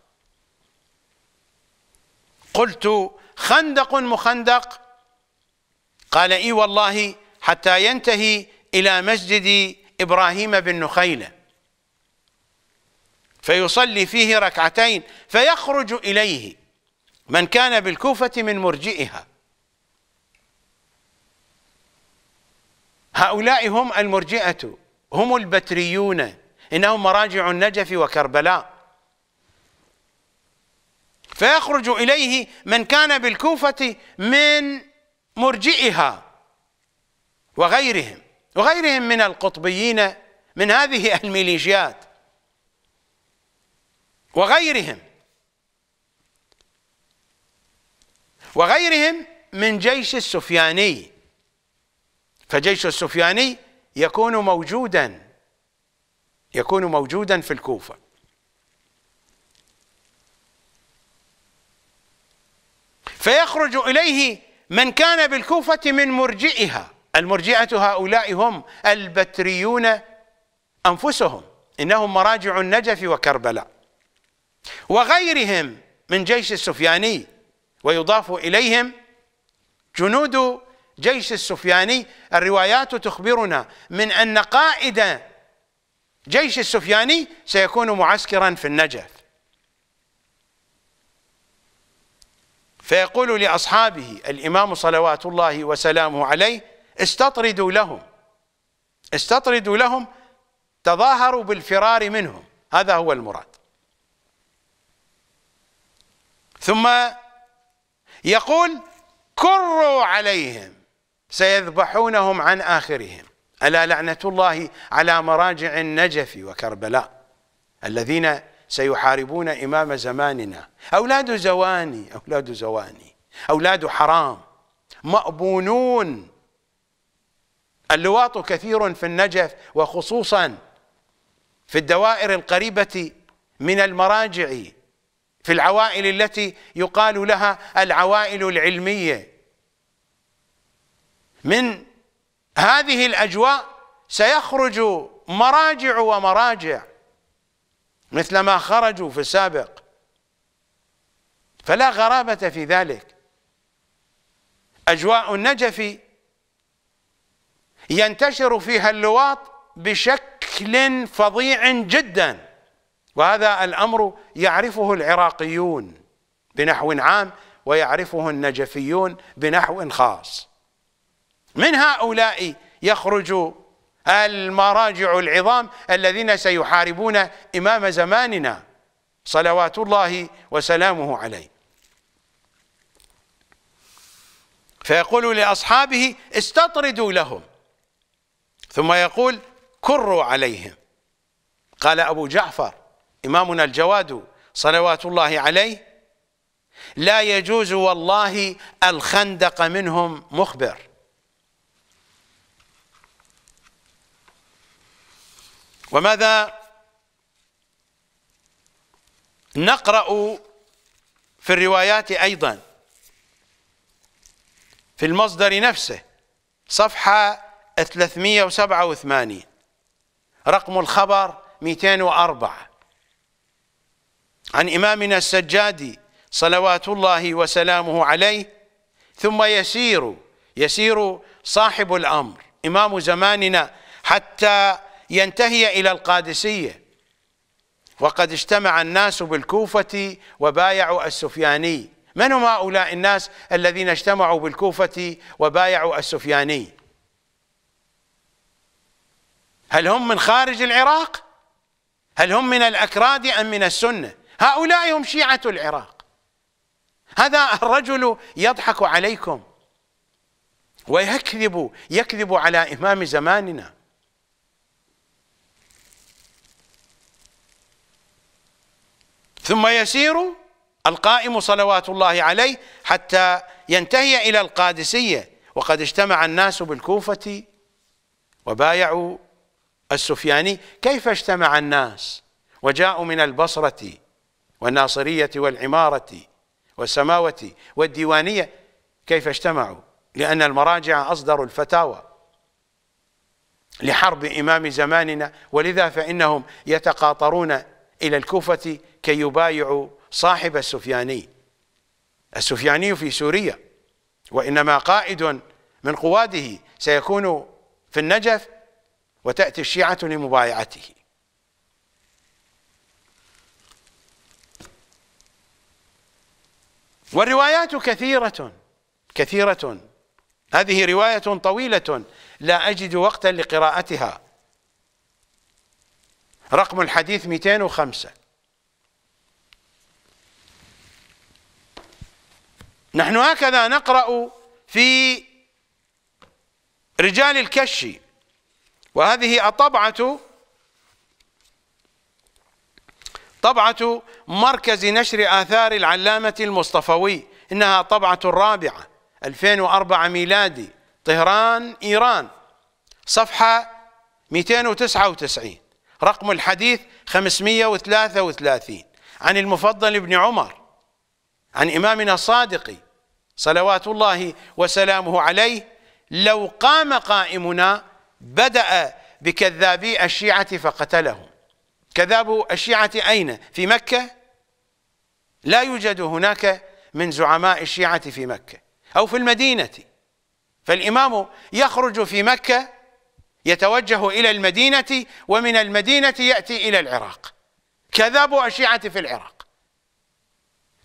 Speaker 1: قلت خندق مخندق قال اي والله حتى ينتهي الى مسجد ابراهيم بن نخيله فيصلي فيه ركعتين فيخرج اليه من كان بالكوفه من مرجئها هؤلاء هم المرجئة هم البتريون إنهم مراجع النجف وكربلاء فيخرج إليه من كان بالكوفة من مرجئها وغيرهم وغيرهم من القطبيين من هذه [LAUGHS] الميليشيات وغيرهم وغيرهم من جيش السفياني فجيش السفياني يكون موجودا يكون موجودا في الكوفه فيخرج اليه من كان بالكوفه من مرجئها المرجئه هؤلاء هم البتريون انفسهم انهم مراجع النجف وكربلاء وغيرهم من جيش السفياني ويضاف اليهم جنود جيش السفياني الروايات تخبرنا من أن قائد جيش السفياني سيكون معسكرا في النجف فيقول لأصحابه الإمام صلوات الله وسلامه عليه استطردوا لهم استطردوا لهم تظاهروا بالفرار منهم هذا هو المراد ثم يقول كروا عليهم سيذبحونهم عن آخرهم ألا لعنة الله على مراجع النجف وكربلاء الذين سيحاربون إمام زماننا أولاد زواني أولاد زواني أولاد حرام مأبونون اللواط كثير في النجف وخصوصا في الدوائر القريبة من المراجع في العوائل التي يقال لها العوائل العلمية من هذه الأجواء سيخرج مراجع ومراجع مثل ما خرجوا في السابق فلا غرابة في ذلك أجواء النجف ينتشر فيها اللواط بشكل فظيع جدا وهذا الأمر يعرفه العراقيون بنحو عام ويعرفه النجفيون بنحو خاص من هؤلاء يخرج المراجع العظام الذين سيحاربون إمام زماننا صلوات الله وسلامه عليه فيقول لأصحابه استطردوا لهم ثم يقول كروا عليهم قال أبو جعفر إمامنا الجواد صلوات الله عليه لا يجوز والله الخندق منهم مخبر وماذا نقرأ في الروايات أيضا في المصدر نفسه صفحة 387 رقم الخبر 204 عن إمامنا السجادي صلوات الله وسلامه عليه ثم يسير يسير صاحب الأمر إمام زماننا حتى ينتهي إلى القادسية وقد اجتمع الناس بالكوفة وبايعوا السفياني من هم هؤلاء الناس الذين اجتمعوا بالكوفة وبايعوا السفياني هل هم من خارج العراق هل هم من الأكراد أم من السنة هؤلاء هم شيعة العراق هذا الرجل يضحك عليكم ويكذب يكذب على إمام زماننا ثم يسير القائم صلوات الله عليه حتى ينتهي إلى القادسية وقد اجتمع الناس بالكوفة وبايعوا السفياني كيف اجتمع الناس وجاءوا من البصرة والناصرية والعمارة والسماوة والديوانية كيف اجتمعوا لأن المراجع أصدروا الفتاوى لحرب إمام زماننا ولذا فإنهم يتقاطرون إلى الكوفة كي يبايعوا صاحب السفياني السفياني في سوريا وإنما قائد من قواده سيكون في النجف وتأتي الشيعة لمبايعته والروايات كثيرة كثيرة هذه رواية طويلة لا أجد وقتا لقراءتها رقم الحديث 205 نحن هكذا نقرأ في رجال الكشي وهذه الطبعة طبعة مركز نشر آثار العلامة المصطفوي إنها طبعة الرابعة 2004 ميلادي طهران إيران صفحة 299 رقم الحديث 533 عن المفضل بن عمر عن إمامنا الصادق صلوات الله وسلامه عليه لو قام قائمنا بدأ بكذابي الشيعة فقتلهم كذاب الشيعة أين؟ في مكة؟ لا يوجد هناك من زعماء الشيعة في مكة أو في المدينة فالإمام يخرج في مكة يتوجه إلى المدينة ومن المدينة يأتي إلى العراق كذاب الشيعة في العراق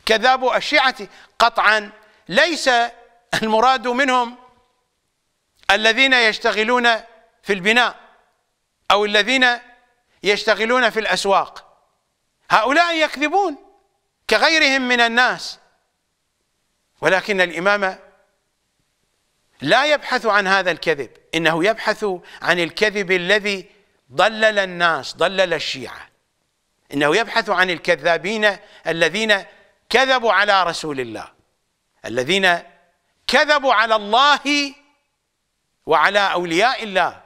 Speaker 1: كذاب الشيعة قطعا ليس المراد منهم الذين يشتغلون في البناء أو الذين يشتغلون في الأسواق هؤلاء يكذبون كغيرهم من الناس ولكن الإمام لا يبحث عن هذا الكذب إنه يبحث عن الكذب الذي ضلل الناس ضلل الشيعة إنه يبحث عن الكذابين الذين كذبوا على رسول الله الذين كذبوا على الله وعلى أولياء الله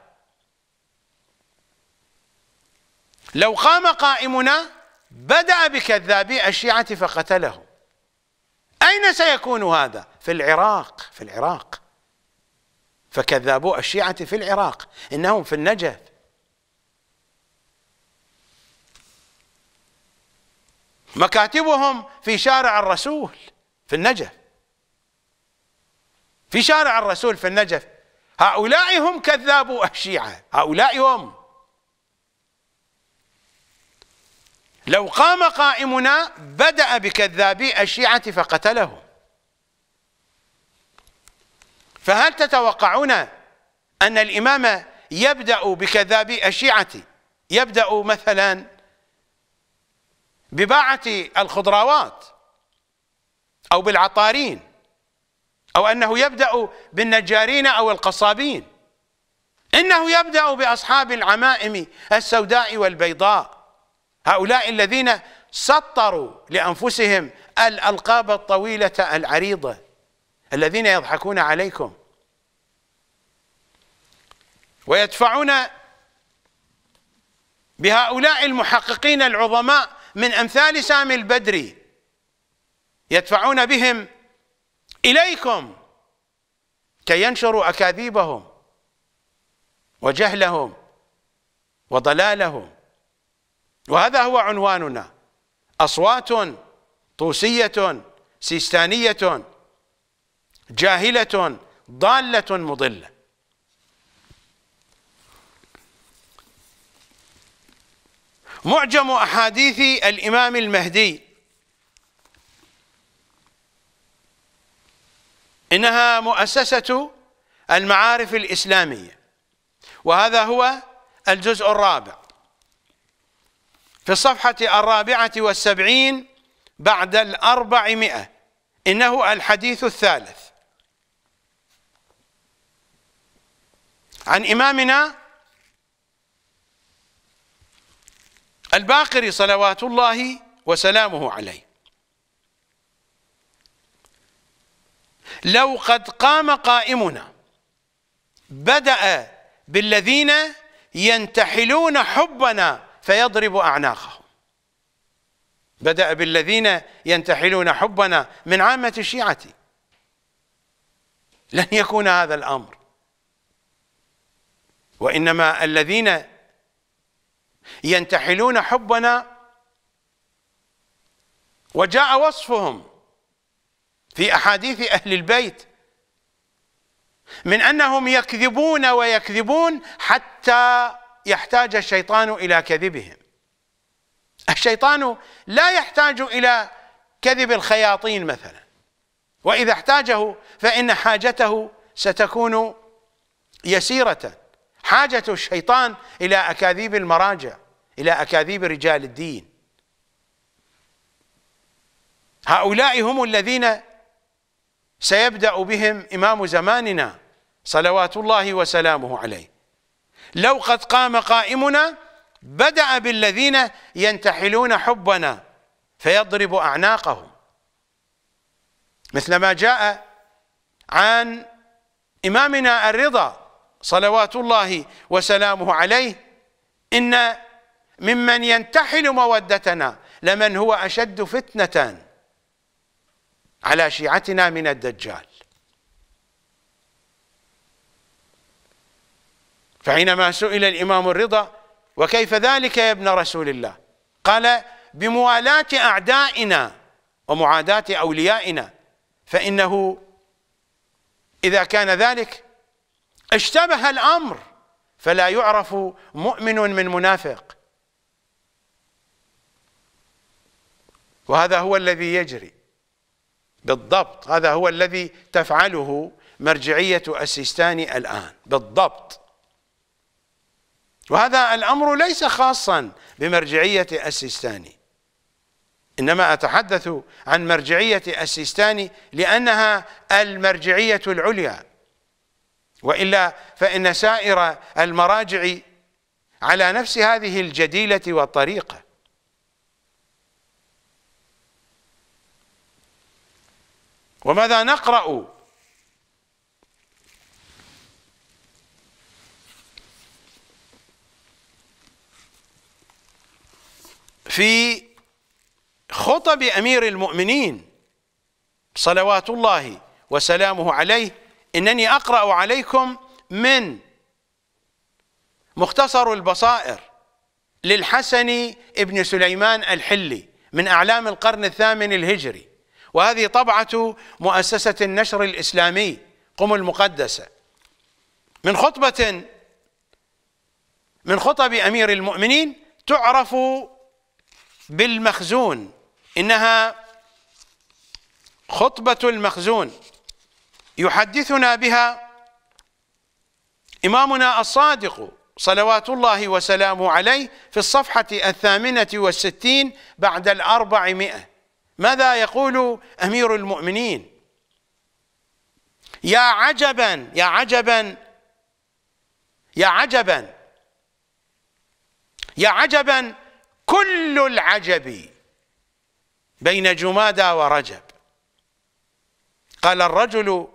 Speaker 1: لو قام قائمنا بدأ بكذابي الشيعة فقتله أين سيكون هذا في العراق في العراق فكذابوا الشيعة في العراق إنهم في النجف مكاتبهم في شارع الرسول في النجف في شارع الرسول في النجف هؤلاء هم كذابوا الشيعة هؤلاء هم لو قام قائمنا بدأ بكذابي الشيعة فقتلهم فهل تتوقعون أن الإمام يبدأ بكذابي الشيعة يبدأ مثلا بباعة الخضروات أو بالعطارين أو أنه يبدأ بالنجارين أو القصابين إنه يبدأ بأصحاب العمائم السوداء والبيضاء هؤلاء الذين سطروا لأنفسهم الألقاب الطويلة العريضة الذين يضحكون عليكم ويدفعون بهؤلاء المحققين العظماء من أمثال سامي البدري يدفعون بهم إليكم كي ينشروا أكاذيبهم وجهلهم وضلالهم وهذا هو عنواننا أصوات طوسية سيستانية جاهلة ضالة مضلة معجم أحاديث الإمام المهدي إنها مؤسسة المعارف الإسلامية وهذا هو الجزء الرابع في الصفحة الرابعة والسبعين بعد الأربعمائة إنه الحديث الثالث عن إمامنا الباقري صلوات الله وسلامه عليه لو قد قام قائمنا بدأ بالذين ينتحلون حبنا فيضرب أعناقهم بدأ بالذين ينتحلون حبنا من عامة الشيعة لن يكون هذا الأمر وإنما الذين ينتحلون حبنا وجاء وصفهم في احاديث اهل البيت من انهم يكذبون ويكذبون حتى يحتاج الشيطان الى كذبهم الشيطان لا يحتاج الى كذب الخياطين مثلا واذا احتاجه فان حاجته ستكون يسيره حاجة الشيطان إلى أكاذيب المراجع إلى أكاذيب رجال الدين هؤلاء هم الذين سيبدأ بهم إمام زماننا صلوات الله وسلامه عليه لو قد قام قائمنا بدأ بالذين ينتحلون حبنا فيضرب أعناقهم مثل ما جاء عن إمامنا الرضا صلوات الله وسلامه عليه إن ممن ينتحل مودتنا لمن هو أشد فتنة على شيعتنا من الدجال فحينما سئل الإمام الرضا وكيف ذلك يا ابن رسول الله قال بموالاة أعدائنا ومعاداة أوليائنا فإنه إذا كان ذلك اشتبه الأمر فلا يعرف مؤمن من منافق وهذا هو الذي يجري بالضبط هذا هو الذي تفعله مرجعية السيستاني الآن بالضبط وهذا الأمر ليس خاصا بمرجعية السيستاني إنما أتحدث عن مرجعية السيستاني لأنها المرجعية العليا وإلا فإن سائر المراجع على نفس هذه الجديلة والطريقة وماذا نقرأ في خطب أمير المؤمنين صلوات الله وسلامه عليه إنني أقرأ عليكم من مختصر البصائر للحسن ابن سليمان الحلي من أعلام القرن الثامن الهجري وهذه طبعة مؤسسة النشر الإسلامي قم المقدسة من خطبة من خطب أمير المؤمنين تعرف بالمخزون إنها خطبة المخزون يحدثنا بها إمامنا الصادق صلوات الله وسلامه عليه في الصفحة الثامنة والستين بعد الأربعمائة ماذا يقول أمير المؤمنين يا عجبا يا عجبا يا عجبا يا عجبا كل العجب بين جمادى ورجب قال الرجل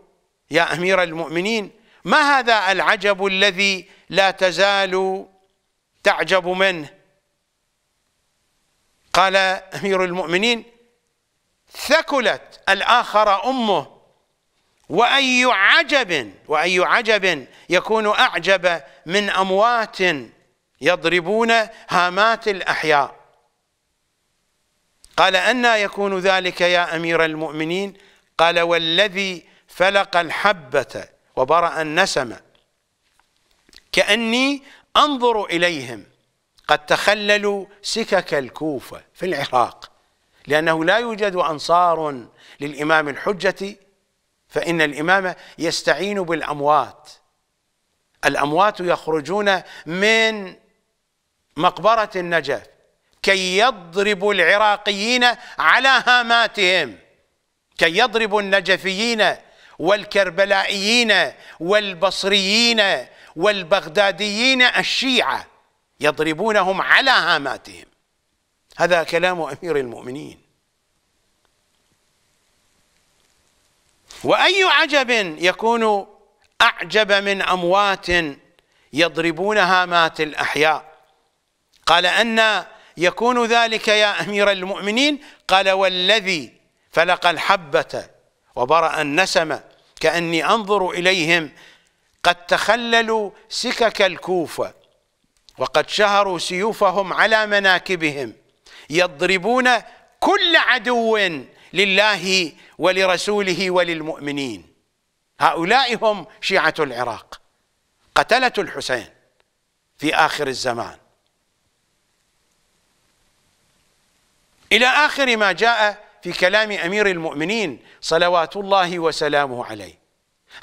Speaker 1: يا امير المؤمنين ما هذا العجب الذي لا تزال تعجب منه قال امير المؤمنين ثكلت الاخر امه واي عجب واي عجب يكون اعجب من اموات يضربون هامات الاحياء قال أنا يكون ذلك يا أمير المؤمنين قال والذي فلق الحبة وبرأ النسمة كأني أنظر إليهم قد تخللوا سكك الكوفة في العراق لأنه لا يوجد أنصار للإمام الحجة فإن الإمام يستعين بالأموات الأموات يخرجون من مقبرة النجف كي يضربوا العراقيين على هاماتهم كي يضربوا النجفيين والكربلائيين والبصريين والبغداديين الشيعة يضربونهم على هاماتهم هذا كلام أمير المؤمنين وأي عجب يكون أعجب من أموات يضربون هامات الأحياء قال أن يكون ذلك يا أمير المؤمنين قال والذي فلق الحبة وبرأ النسمة كأني أنظر إليهم قد تخللوا سكك الكوفة وقد شهروا سيوفهم على مناكبهم يضربون كل عدو لله ولرسوله وللمؤمنين هؤلاء هم شيعة العراق قتلة الحسين في آخر الزمان إلى آخر ما جاء في كلام أمير المؤمنين صلوات الله وسلامه عليه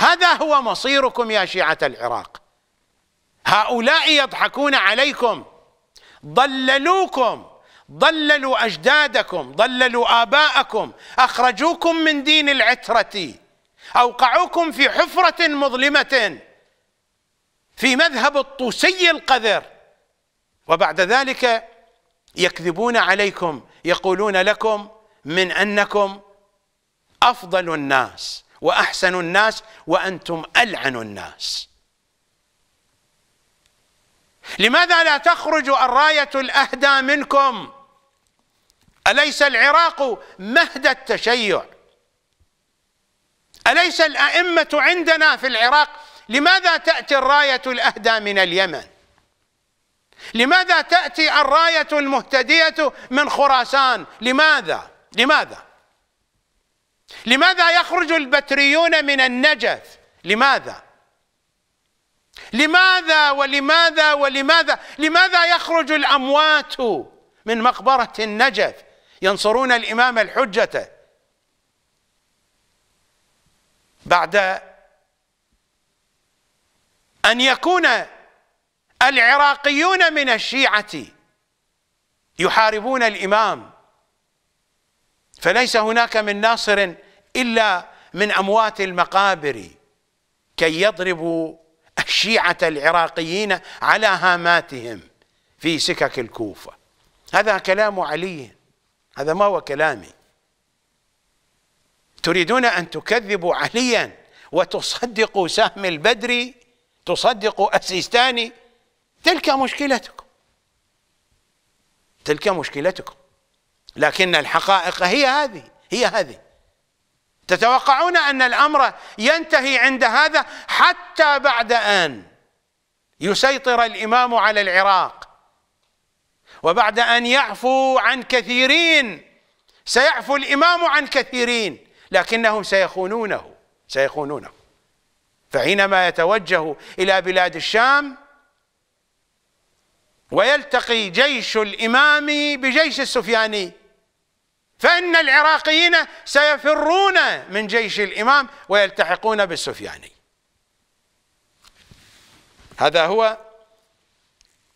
Speaker 1: هذا هو مصيركم يا شيعة العراق هؤلاء يضحكون عليكم ضللوكم ضللوا أجدادكم ضللوا آباءكم أخرجوكم من دين العترة أوقعوكم في حفرة مظلمة في مذهب الطوسي القذر وبعد ذلك يكذبون عليكم يقولون لكم من أنكم أفضل الناس وأحسن الناس وأنتم ألعن الناس لماذا لا تخرج الراية الأهدى منكم أليس العراق مهد التشيع أليس الأئمة عندنا في العراق لماذا تأتي الراية الأهدى من اليمن لماذا تأتي الراية المهتدية من خراسان لماذا لماذا لماذا يخرج البتريون من النجف لماذا لماذا ولماذا ولماذا لماذا يخرج الأموات من مقبرة النجف ينصرون الإمام الحجة بعد أن يكون العراقيون من الشيعة يحاربون الإمام فليس هناك من ناصر الا من اموات المقابر كي يضربوا الشيعه العراقيين على هاماتهم في سكك الكوفه هذا كلام علي هذا ما هو كلامي تريدون ان تكذبوا عليا وتصدقوا سهم البدري تصدقوا السيستاني تلك مشكلتكم تلك مشكلتكم لكن الحقائق هي هذه هي هذه تتوقعون أن الأمر ينتهي عند هذا حتى بعد أن يسيطر الإمام على العراق وبعد أن يعفو عن كثيرين سيعفو الإمام عن كثيرين لكنهم سيخونونه سيخونونه فحينما يتوجه إلى بلاد الشام ويلتقي جيش الإمام بجيش السفياني فإن العراقيين سيفرون من جيش الإمام ويلتحقون بالسفياني هذا هو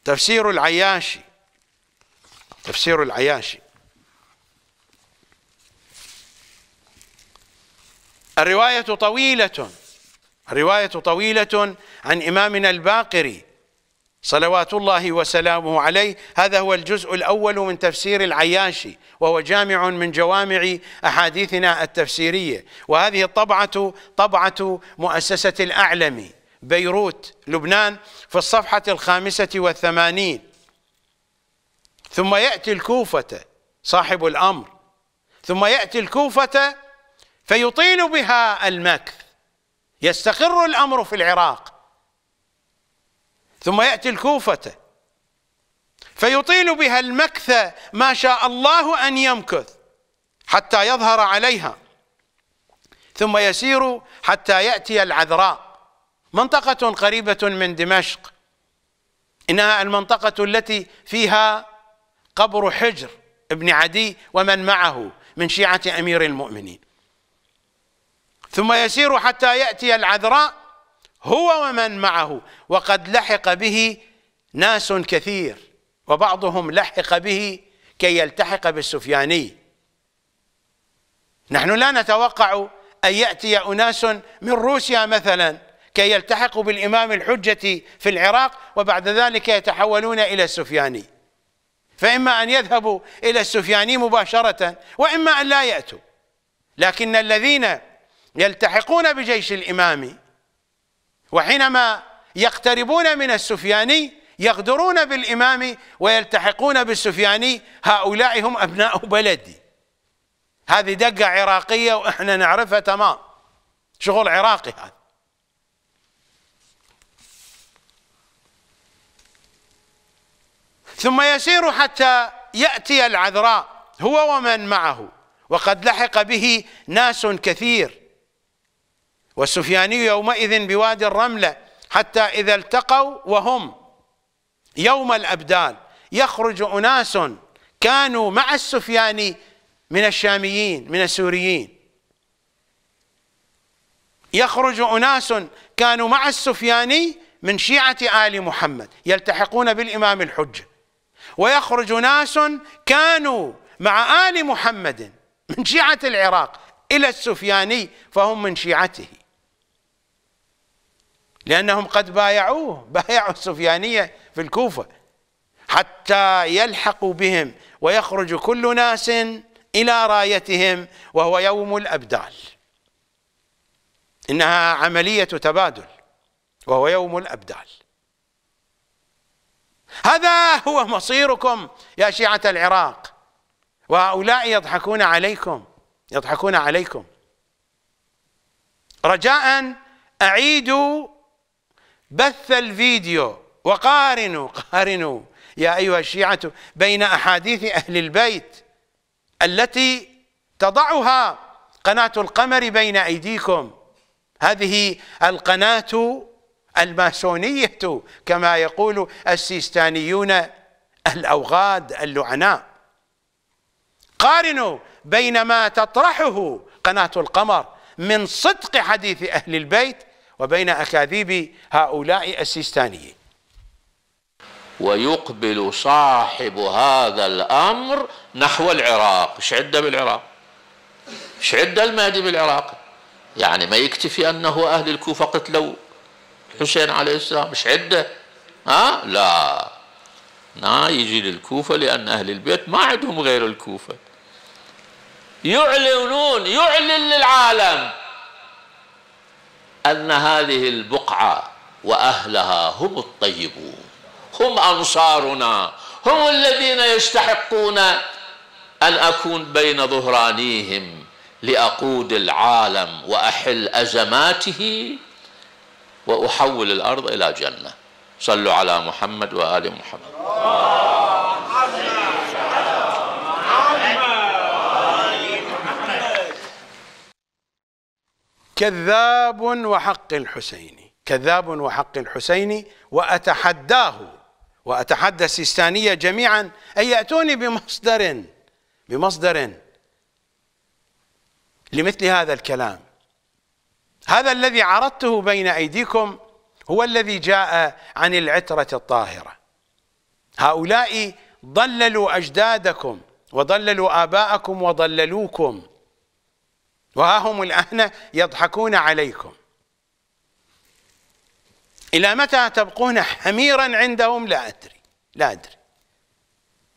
Speaker 1: تفسير العياشي تفسير العياشي الرواية طويلة الرواية طويلة عن إمامنا الباقري صلوات الله وسلامه عليه هذا هو الجزء الأول من تفسير العياشي وهو جامع من جوامع أحاديثنا التفسيرية وهذه الطبعة طبعة مؤسسة الأعلم بيروت لبنان في الصفحة الخامسة والثمانين ثم يأتي الكوفة صاحب الأمر ثم يأتي الكوفة فيطيل بها المكث يستقر الأمر في العراق ثم يأتي الكوفة فيطيل بها المكث ما شاء الله أن يمكث حتى يظهر عليها ثم يسير حتى يأتي العذراء منطقة قريبة من دمشق إنها المنطقة التي فيها قبر حجر ابن عدي ومن معه من شيعة أمير المؤمنين ثم يسير حتى يأتي العذراء هو ومن معه وقد لحق به ناس كثير وبعضهم لحق به كي يلتحق بالسفياني نحن لا نتوقع أن يأتي أناس من روسيا مثلا كي يلتحقوا بالإمام الحجة في العراق وبعد ذلك يتحولون إلى السفياني فإما أن يذهبوا إلى السفياني مباشرة وإما أن لا يأتوا لكن الذين يلتحقون بجيش الإمام وحينما يقتربون من السفياني يغدرون بالإمام ويلتحقون بالسفياني هؤلاء هم أبناء بلدي هذه دقة عراقية وإحنا نعرفها تمام شغل عراقي هذا ثم يسير حتى يأتي العذراء هو ومن معه وقد لحق به ناس كثير والسفياني يومئذ بوادي الرملة حتى إذا التقوا وهم يوم الأبدال يخرج أناس كانوا مع السفياني من الشاميين من السوريين يخرج أناس كانوا مع السفياني من شيعة آل محمد يلتحقون بالإمام الحجة ويخرج ناس كانوا مع آل محمد من شيعة العراق إلى السفياني فهم من شيعته لأنهم قد بايعوه [LAUGHS] بايعوا السفيانية في الكوفة حتى يلحقوا بهم ويخرج كل ناس إلى رايتهم وهو يوم الأبدال إنها عملية تبادل وهو يوم الأبدال هذا هو مصيركم يا شيعة العراق وهؤلاء يضحكون عليكم يضحكون عليكم رجاء أعيدوا بث الفيديو وقارنوا قارنوا يا أيها الشيعة بين أحاديث أهل البيت التي تضعها قناة القمر بين أيديكم هذه القناة الماسونية كما يقول السيستانيون الأوغاد اللعناء قارنوا بين ما تطرحه قناة القمر من صدق حديث أهل البيت وبين أكاذيب هؤلاء السيستانيين
Speaker 2: ويقبل صاحب هذا الأمر نحو العراق ايش عده بالعراق ايش عده المهدي بالعراق يعني ما يكتفي أنه أهل الكوفة قتلوا الحسين عليه السلام ايش عده ها لا نا يجي للكوفة لأن أهل البيت ما عندهم غير الكوفة يعلنون يعلن للعالم أن هذه البقعة وأهلها هم الطيبون هم أنصارنا هم الذين يستحقون أن أكون بين ظهرانيهم لأقود العالم وأحل أزماته وأحول الأرض إلى جنة صلوا على محمد وآل محمد كذاب
Speaker 1: وحق الحسيني كذاب وحق الحسيني وأتحداه وأتحدى السيستانية جميعا أن يأتوني بمصدر بمصدر لمثل هذا الكلام هذا الذي عرضته بين أيديكم هو الذي جاء عن العترة الطاهرة هؤلاء ضللوا أجدادكم وضللوا آباءكم وضللوكم وها هم الآن يضحكون عليكم إلى متى تبقون حميرا عندهم لا أدري لا أدري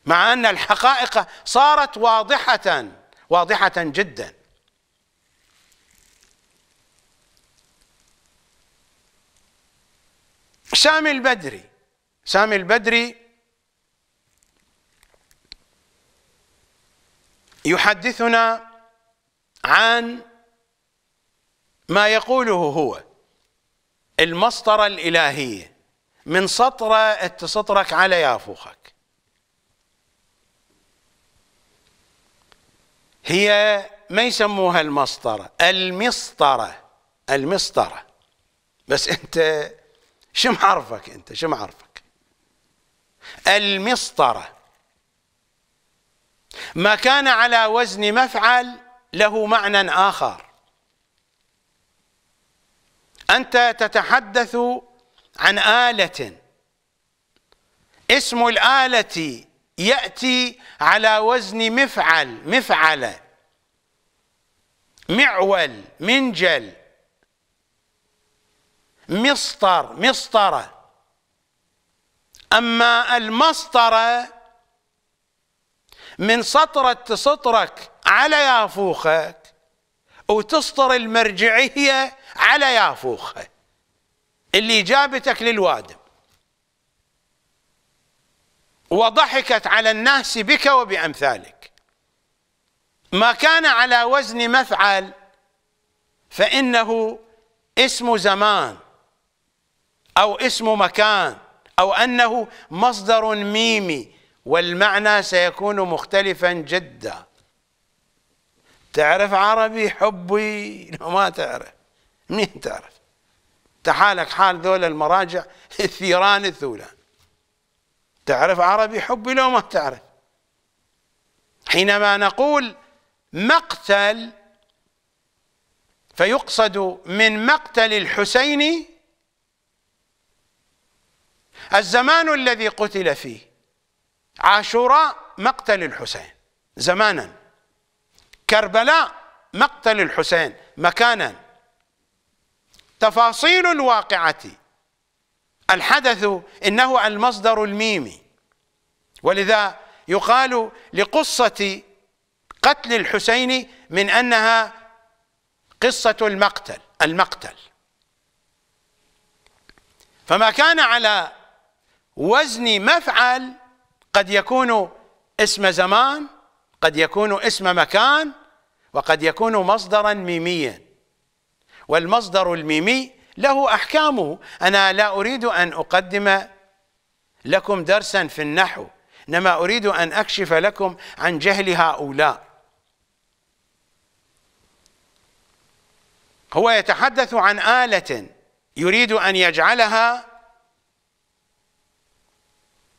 Speaker 1: مع أن الحقائق صارت واضحة واضحة جدا سامي البدري سامي البدري يحدثنا عن ما يقوله هو المسطرة الإلهية من سطرة تسطرك على يافوخك هي ما يسموها المسطرة المسطرة المسطرة بس انت شو معرفك انت شو معرفك المسطرة ما كان على وزن مفعل له معنى آخر أنت تتحدث عن آلة اسم الآلة يأتي على وزن مفعل مفعلة معول منجل مصطر مسطرة أما المسطرة من سطرة سطرك على يافوخك وتسطر المرجعية على يافوخه اللي جابتك للوادم وضحكت على الناس بك وبأمثالك ما كان على وزن مفعل فإنه اسم زمان أو اسم مكان أو أنه مصدر ميمي والمعنى سيكون مختلفا جدا تعرف عربي حبي لو [LAUGHS] ما تعرف منين تعرف تحالك حال ذول المراجع [LAUGHS] الثيران الثولان تعرف عربي حبي لو ما تعرف حينما نقول مقتل فيقصد من مقتل الحسين الزمان الذي قتل فيه عاشوراء مقتل الحسين زمانا كربلاء مقتل الحسين مكانا تفاصيل الواقعة الحدث إنه المصدر الميمي ولذا يقال لقصة قتل الحسين من أنها قصة المقتل المقتل فما كان على وزن مفعل قد يكون اسم زمان قد يكون اسم مكان وقد يكون مصدرا ميميا والمصدر الميمي له أحكامه أنا لا أريد أن أقدم لكم درسا في النحو إنما أريد أن أكشف لكم عن جهل هؤلاء هو يتحدث عن آلة يريد أن يجعلها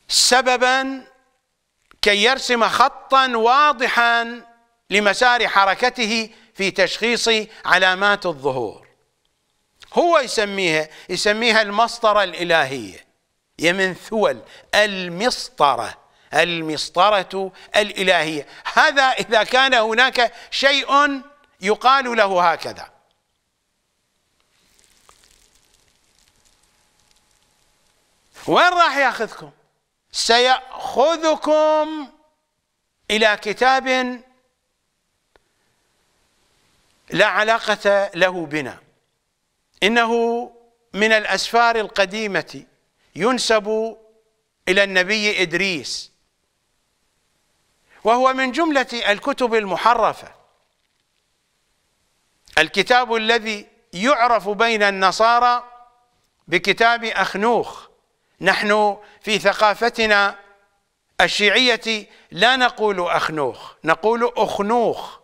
Speaker 1: سببا كي يرسم خطا واضحا لمسار حركته في تشخيص علامات الظهور هو يسميها يسميها المسطرة الإلهية هي من ثول المسطرة المسطرة الإلهية هذا إذا كان هناك شيء يقال له هكذا وين راح ياخذكم سيأخذكم إلى كتاب لا علاقة له بنا إنه من الأسفار القديمة ينسب إلى النبي إدريس وهو من جملة الكتب المحرفة الكتاب الذي يعرف بين النصارى بكتاب أخنوخ نحن في ثقافتنا الشيعية لا نقول أخنوخ نقول أخنوخ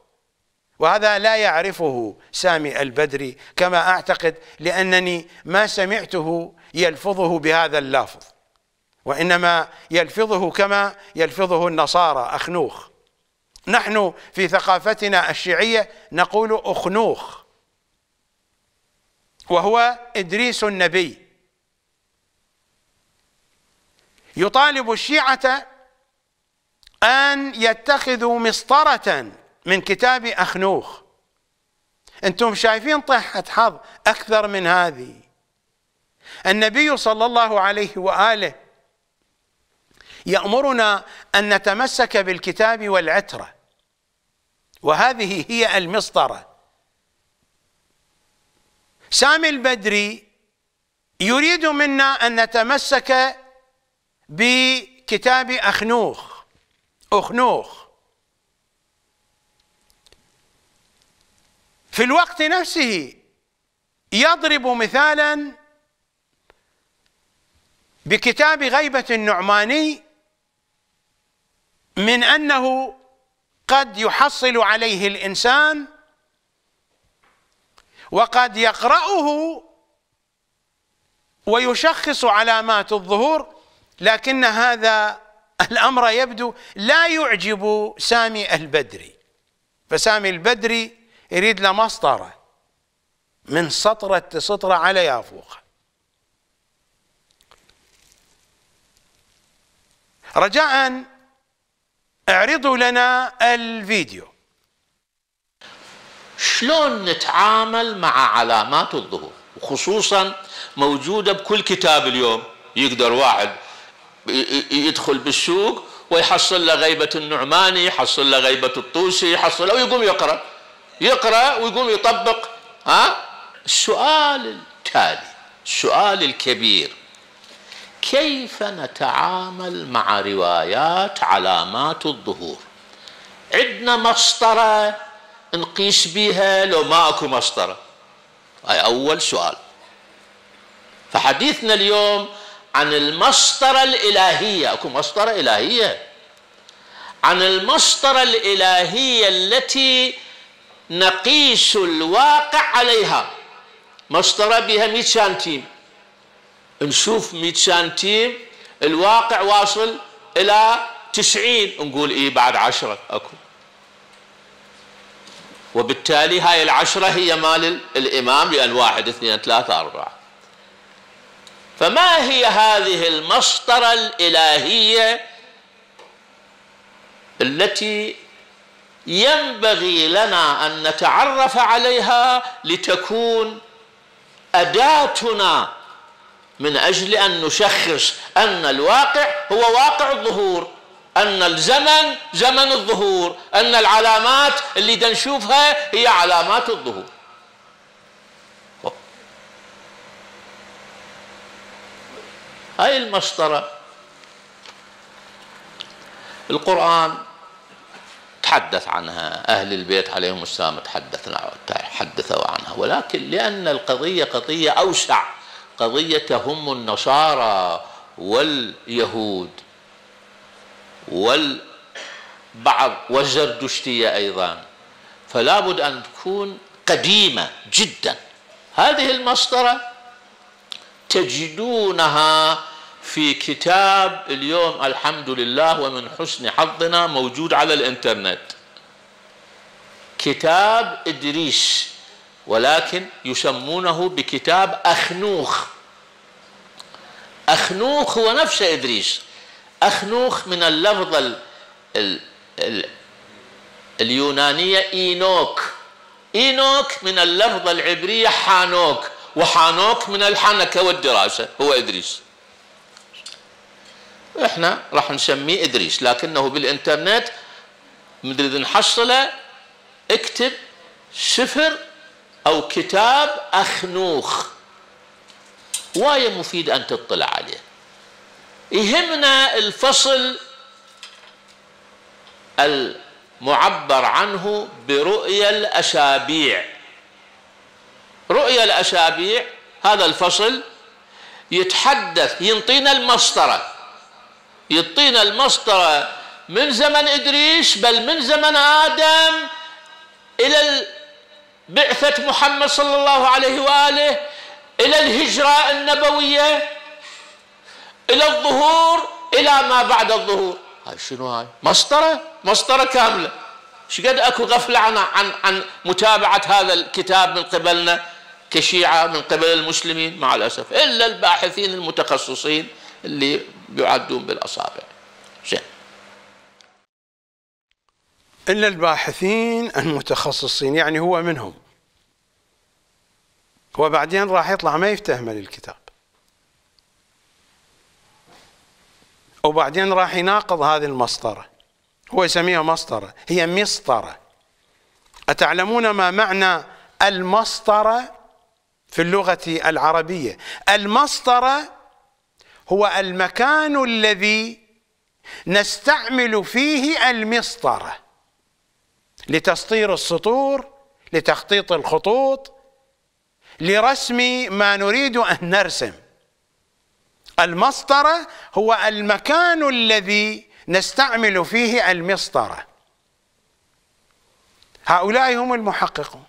Speaker 1: وهذا لا يعرفه سامي البدري كما أعتقد لأنني ما سمعته يلفظه بهذا اللفظ وإنما يلفظه كما يلفظه النصارى أخنوخ نحن في ثقافتنا الشيعية نقول أخنوخ وهو إدريس النبي يطالب الشيعة أن يتخذوا مسطرة من كتاب أخنوخ أنتم شايفين طيحة حظ أكثر من هذه النبي صلى الله عليه وآله يأمرنا أن نتمسك بالكتاب والعترة وهذه هي المسطرة سامي البدري يريد منا أن نتمسك بكتاب أخنوخ أخنوخ في الوقت نفسه يضرب مثالا بكتاب غيبة النعماني من أنه قد يحصل عليه الإنسان وقد يقرأه ويشخص علامات الظهور لكن هذا الأمر يبدو لا يعجب سامي البدري فسامي البدري يريد له مسطرة من سطرة سطرة على يافوخة رجاء اعرضوا لنا الفيديو
Speaker 2: شلون نتعامل مع علامات الظهور وخصوصا موجودة بكل كتاب اليوم يقدر واحد يدخل بالسوق ويحصل له غيبة النعماني يحصل له غيبة الطوسي يحصل له ويقوم يقرأ يقرأ ويقوم يطبق ها السؤال التالي السؤال الكبير كيف نتعامل مع روايات علامات الظهور عندنا مسطرة نقيس بها لو ما أكو مسطرة هاي أول سؤال فحديثنا اليوم عن المسطرة الإلهية أكو مسطرة إلهية عن المسطرة الإلهية التي نقيس الواقع عليها مسطرة بها 100 سنتيم نشوف 100 سنتيم الواقع واصل إلى 90 نقول إيه بعد 10 أكو وبالتالي هاي العشرة هي مال الإمام لأن واحد اثنين ثلاثة أربعة فما هي هذه المسطره الالهيه التي ينبغي لنا ان نتعرف عليها لتكون اداتنا من اجل ان نشخص ان الواقع هو واقع الظهور ان الزمن زمن الظهور ان العلامات اللي نشوفها هي علامات الظهور هاي المسطرة القرآن تحدث عنها أهل البيت عليهم السلام تحدثنا تحدثوا عنها ولكن لأن القضية قضية أوسع قضية تهم النصارى واليهود والبعض والزردشتية أيضا فلا بد أن تكون قديمة جدا هذه المسطرة تجدونها في كتاب اليوم الحمد لله ومن حسن حظنا موجود على الانترنت كتاب إدريس ولكن يسمونه بكتاب أخنوخ أخنوخ هو نفس إدريس أخنوخ من اللفظ الـ الـ الـ اليونانية إينوك إينوك من اللفظ العبرية حانوك وحانوك من الحنكة والدراسة هو إدريس احنا راح نسميه إدريس لكنه بالإنترنت مدري نحصله اكتب سفر أو كتاب أخنوخ واي مفيد أن تطلع عليه يهمنا الفصل المعبر عنه برؤيا الاسابيع رؤيا الأشابيع هذا الفصل يتحدث ينطينا المسطرة يعطينا المسطرة من زمن إدريس بل من زمن آدم إلى بعثة محمد صلى الله عليه وآله إلى الهجرة النبوية إلى الظهور إلى ما بعد الظهور هاي شنو هاي مسطرة مسطرة كاملة شقد أكو غفلة عن, عن, عن متابعة هذا الكتاب من قبلنا كشيعة من قبل المسلمين مع الأسف إلا الباحثين المتخصصين اللي يعدون بالأصابع زين
Speaker 1: إلا الباحثين المتخصصين يعني هو منهم وبعدين راح يطلع ما يفتهم للكتاب وبعدين راح يناقض هذه المسطرة هو يسميها مسطرة هي مسطرة أتعلمون ما معنى المسطرة في اللغة العربية المسطرة هو المكان الذي نستعمل فيه المسطرة لتسطير السطور لتخطيط الخطوط لرسم ما نريد أن نرسم المسطرة هو المكان الذي نستعمل فيه المسطرة هؤلاء هم المحققون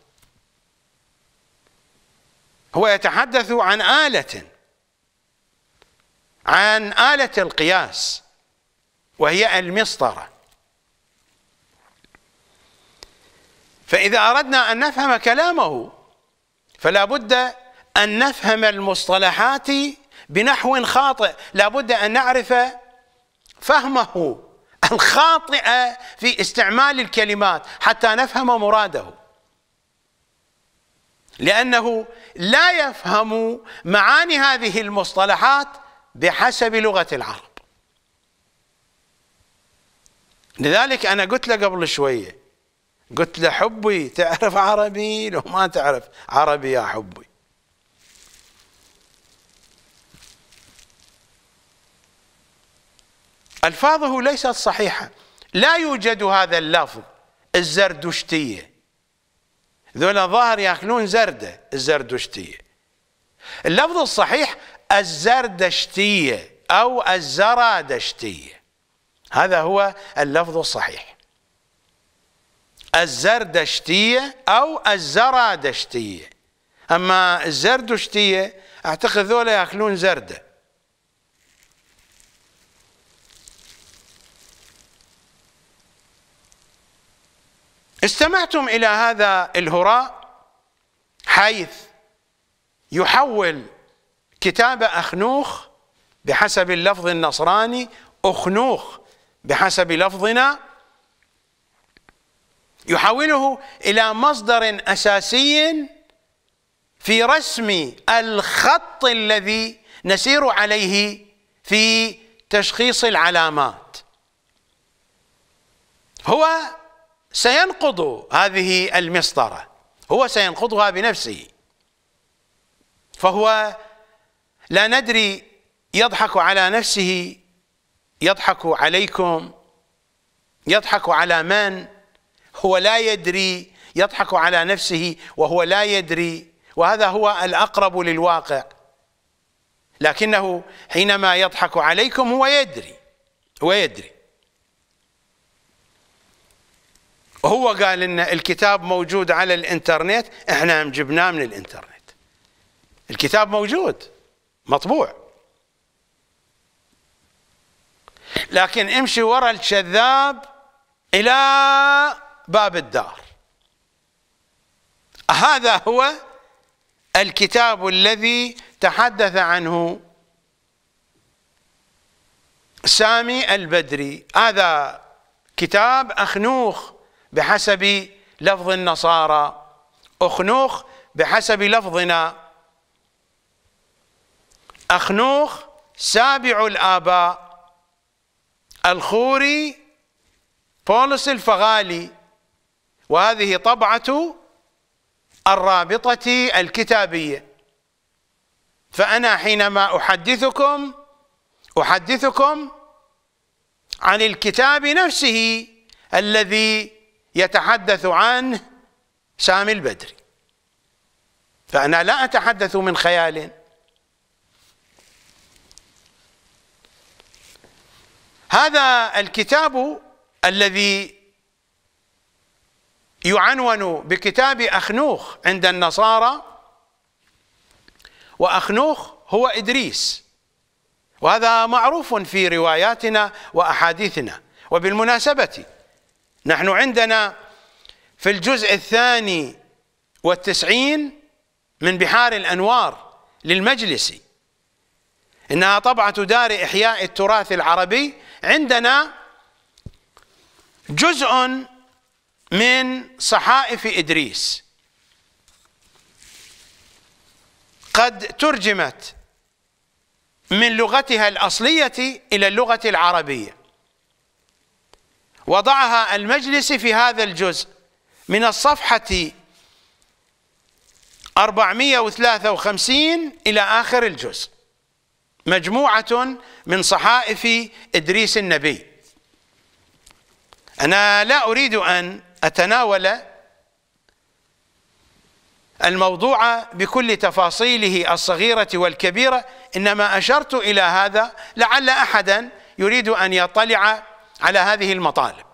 Speaker 1: هو يتحدث عن آلة عن آلة القياس وهي المسطرة فإذا أردنا أن نفهم كلامه فلا بد أن نفهم المصطلحات بنحو خاطئ لا بد أن نعرف فهمه الخاطئ في استعمال الكلمات حتى نفهم مراده لأنه لا يفهم معاني هذه المصطلحات بحسب لغة العرب لذلك أنا قلت له قبل شوية قلت له حبي تعرف عربي لو ما تعرف عربي يا حبي ألفاظه ليست صحيحة لا يوجد هذا اللفظ الزردشتيه ذولا ظاهر ياكلون زردة الزردشتية اللفظ الصحيح الزردشتية أو الزرادشتية هذا هو اللفظ الصحيح الزردشتية أو الزرادشتية أما الزردشتية أعتقد ذولا يأكلون زردة استمعتم إلى هذا الهراء حيث يحول كتاب أخنوخ بحسب اللفظ النصراني أخنوخ بحسب لفظنا يحوله إلى مصدر أساسي في رسم الخط الذي نسير عليه في تشخيص العلامات هو سينقض هذه المسطرة هو سينقضها بنفسه فهو لا ندري يضحك على نفسه يضحك عليكم يضحك على من هو لا يدري يضحك على نفسه وهو لا يدري وهذا هو الأقرب للواقع لكنه حينما يضحك عليكم هو يدري هو يدري وهو قال لنا الكتاب موجود على الانترنت احنا جبناه من الانترنت الكتاب موجود مطبوع لكن امشي ورا الكذاب الى باب الدار هذا هو الكتاب الذي تحدث عنه سامي البدري هذا كتاب أخنوخ بحسب لفظ النصارى أخنوخ بحسب لفظنا أخنوخ سابع الآباء الخوري بولس الفغالي وهذه طبعة الرابطة الكتابية فأنا حينما أحدثكم أحدثكم عن الكتاب نفسه الذي يتحدث عن سامي البدري فأنا لا أتحدث من خيال هذا الكتاب الذي يعنون بكتاب أخنوخ عند النصارى وأخنوخ هو إدريس وهذا معروف في رواياتنا وأحاديثنا وبالمناسبة نحن عندنا في الجزء الثاني والتسعين من بحار الأنوار للمجلس إنها طبعة دار إحياء التراث العربي عندنا جزء من صحائف إدريس قد ترجمت من لغتها الأصلية إلى اللغة العربية وضعها المجلس في هذا الجزء من الصفحة 453 إلى آخر الجزء مجموعة من صحائف إدريس النبي أنا لا أريد أن أتناول الموضوع بكل تفاصيله الصغيرة والكبيرة إنما أشرت إلى هذا لعل أحدا يريد أن يطلع على هذه المطالب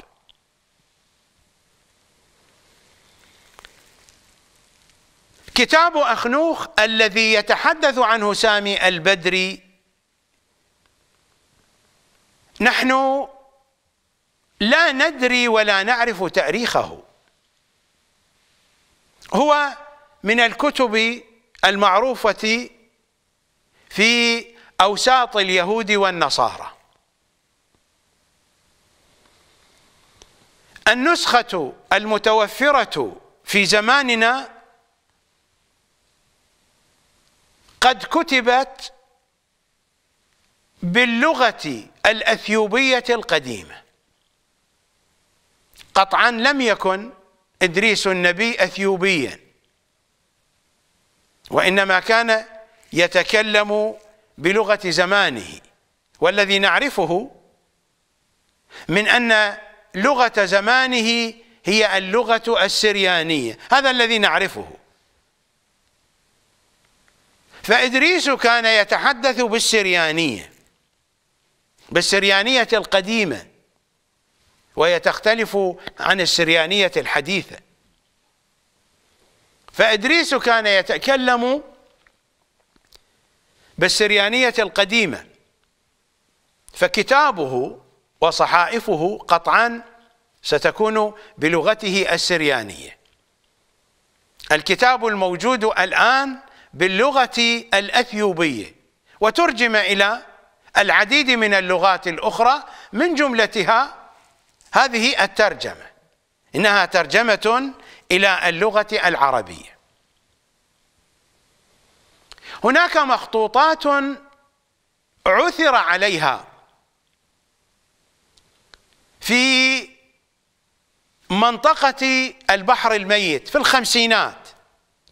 Speaker 1: كتاب أخنوخ الذي يتحدث عنه سامي البدري نحن لا ندري ولا نعرف تاريخه هو من الكتب المعروفة في أوساط اليهود والنصارى النسخة المتوفرة في زماننا قد كتبت باللغة الأثيوبية القديمة قطعا لم يكن إدريس النبي أثيوبيا وإنما كان يتكلم بلغة زمانه والذي نعرفه من أن لغة زمانه هي اللغة السريانية هذا الذي نعرفه فإدريس كان يتحدث بالسريانية بالسريانية القديمة وهي تختلف عن السريانية الحديثة فإدريس كان يتكلم بالسريانية القديمة فكتابه وصحائفه قطعا ستكون بلغته السريانية الكتاب الموجود الآن باللغة الأثيوبية وترجم إلى العديد من اللغات الأخرى من جملتها هذه الترجمة إنها ترجمة إلى اللغة العربية هناك مخطوطات عثر عليها في منطقة البحر الميت في الخمسينات